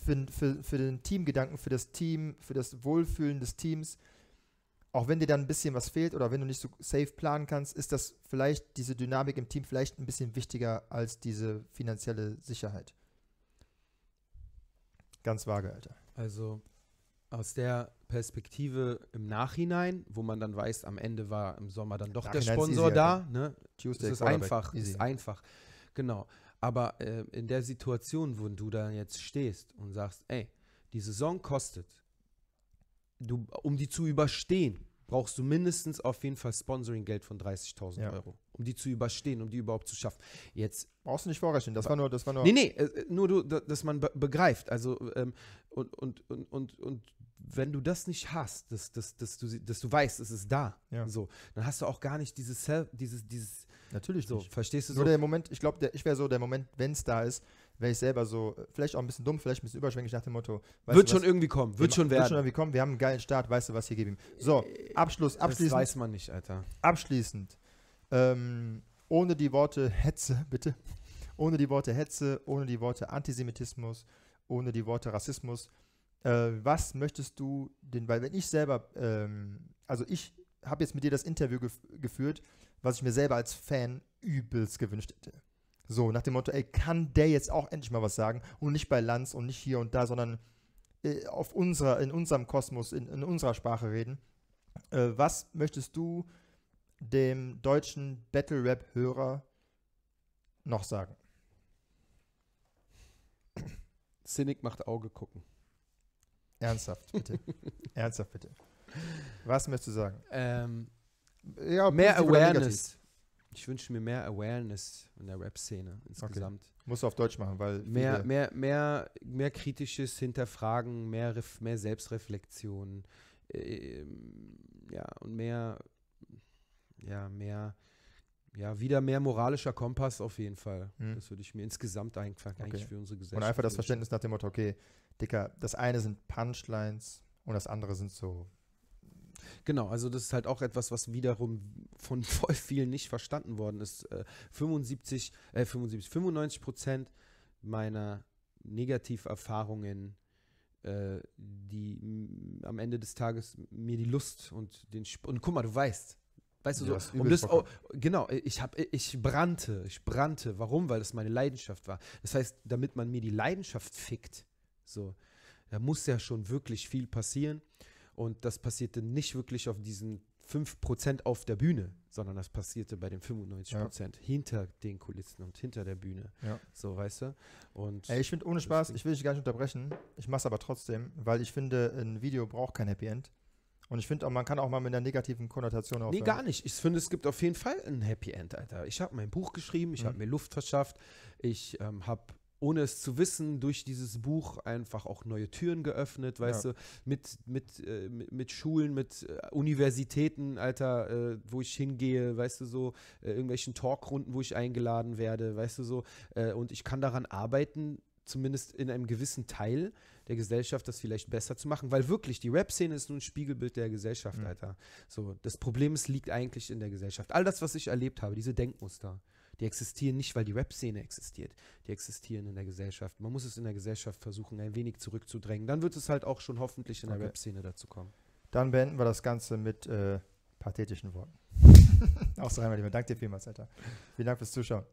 für, für, für den Teamgedanken, für das Team, für das Wohlfühlen des Teams auch wenn dir dann ein bisschen was fehlt oder wenn du nicht so safe planen kannst, ist das vielleicht diese Dynamik im Team vielleicht ein bisschen wichtiger als diese finanzielle Sicherheit. Ganz vage, Alter. Also aus der Perspektive im Nachhinein, wo man dann weiß, am Ende war im Sommer dann doch der Sponsor easy, da, ne? Tuesday ist einfach, easy. ist einfach. Genau. Aber äh, in der Situation, wo du da jetzt stehst und sagst, ey, die Saison kostet du, um die zu überstehen, brauchst du mindestens auf jeden Fall Sponsoring-Geld von 30.000 ja. Euro, um die zu überstehen, um die überhaupt zu schaffen. Jetzt brauchst du nicht vorrechnen, das war nur, das war nur. Nee, nee, äh, äh, nur du, dass man begreift, also ähm, und, und, und, und, und wenn du das nicht hast, dass, dass, dass, du, dass du weißt, es ist da, ja. so, dann hast du auch gar nicht dieses, dieses, dieses Natürlich so, nicht. verstehst du Nur so? der Moment, ich glaube, ich wäre so, der Moment, wenn es da ist, wäre ich selber so, vielleicht auch ein bisschen dumm, vielleicht ein bisschen überschwänglich nach dem Motto. Wird schon was, irgendwie kommen, wird wir, schon werden. Wird schon irgendwie kommen, wir haben einen geilen Start, weißt du, was hier geben. So, äh, Abschluss, abschließend. Das weiß man nicht, Alter. Abschließend. Ähm, ohne die Worte Hetze, <laughs> bitte. Ohne die Worte Hetze, ohne die Worte Antisemitismus, ohne die Worte Rassismus. Äh, was möchtest du denn, weil wenn ich selber, ähm, also ich habe jetzt mit dir das Interview gef geführt, was ich mir selber als Fan übelst gewünscht hätte. So, nach dem Motto, ey, kann der jetzt auch endlich mal was sagen? Und nicht bei Lanz und nicht hier und da, sondern äh, auf unserer, in unserem Kosmos, in, in unserer Sprache reden. Äh, was möchtest du dem deutschen Battle-Rap-Hörer noch sagen? Cynic macht Auge gucken. Ernsthaft, bitte. <laughs> Ernsthaft, bitte. Was möchtest du sagen? Ähm, ja, mehr Awareness. Ich wünsche mir mehr Awareness in der Rap-Szene insgesamt. Okay. Musst du auf Deutsch machen, weil. Mehr, mehr, mehr, mehr kritisches Hinterfragen, mehr, mehr Selbstreflexion. Äh, ja, und mehr. Ja, mehr. Ja, wieder mehr moralischer Kompass auf jeden Fall. Mhm. Das würde ich mir insgesamt eigentlich okay. für unsere Gesellschaft. Und einfach das Verständnis nach dem Motto, okay, Dicker, das eine sind Punchlines und das andere sind so Genau, also das ist halt auch etwas, was wiederum von <laughs> voll vielen nicht verstanden worden ist. 75, äh, 75, 95 äh, Prozent meiner Negativerfahrungen, äh, die am Ende des Tages mir die Lust und den Sp und guck mal, du weißt, Weißt du, ja, so, um das, oh, genau, ich, hab, ich brannte, ich brannte. Warum? Weil das meine Leidenschaft war. Das heißt, damit man mir die Leidenschaft fickt, so, da muss ja schon wirklich viel passieren. Und das passierte nicht wirklich auf diesen 5% auf der Bühne, sondern das passierte bei den 95% ja. hinter den Kulissen und hinter der Bühne. Ja. So, weißt du? Und Ey, ich finde, ohne Spaß, ich will dich gar nicht unterbrechen. Ich mache es aber trotzdem, weil ich finde, ein Video braucht kein Happy End. Und ich finde, auch, man kann auch mal mit einer negativen Konnotation aufhören. Nee, gar nicht. Ich finde, es gibt auf jeden Fall ein Happy End, Alter. Ich habe mein Buch geschrieben, ich mhm. habe mir Luft verschafft, ich ähm, habe ohne es zu wissen, durch dieses Buch einfach auch neue Türen geöffnet, weißt ja. du, mit, mit, äh, mit, mit, Schulen, mit äh, Universitäten, Alter, äh, wo ich hingehe, weißt du, so äh, irgendwelchen Talkrunden, wo ich eingeladen werde, weißt du, so. Äh, und ich kann daran arbeiten, zumindest in einem gewissen Teil der Gesellschaft das vielleicht besser zu machen, weil wirklich die Rap-Szene ist nur ein Spiegelbild der Gesellschaft, mhm. Alter. So, das Problem ist, liegt eigentlich in der Gesellschaft. All das, was ich erlebt habe, diese Denkmuster, die existieren nicht, weil die Rap-Szene existiert. Die existieren in der Gesellschaft. Man muss es in der Gesellschaft versuchen, ein wenig zurückzudrängen. Dann wird es halt auch schon hoffentlich in der Rap-Szene dazu kommen. Dann beenden wir das Ganze mit äh, pathetischen Worten. <laughs> Auch so Aus lieber. Danke dir vielmals, Alter. Vielen Dank fürs Zuschauen.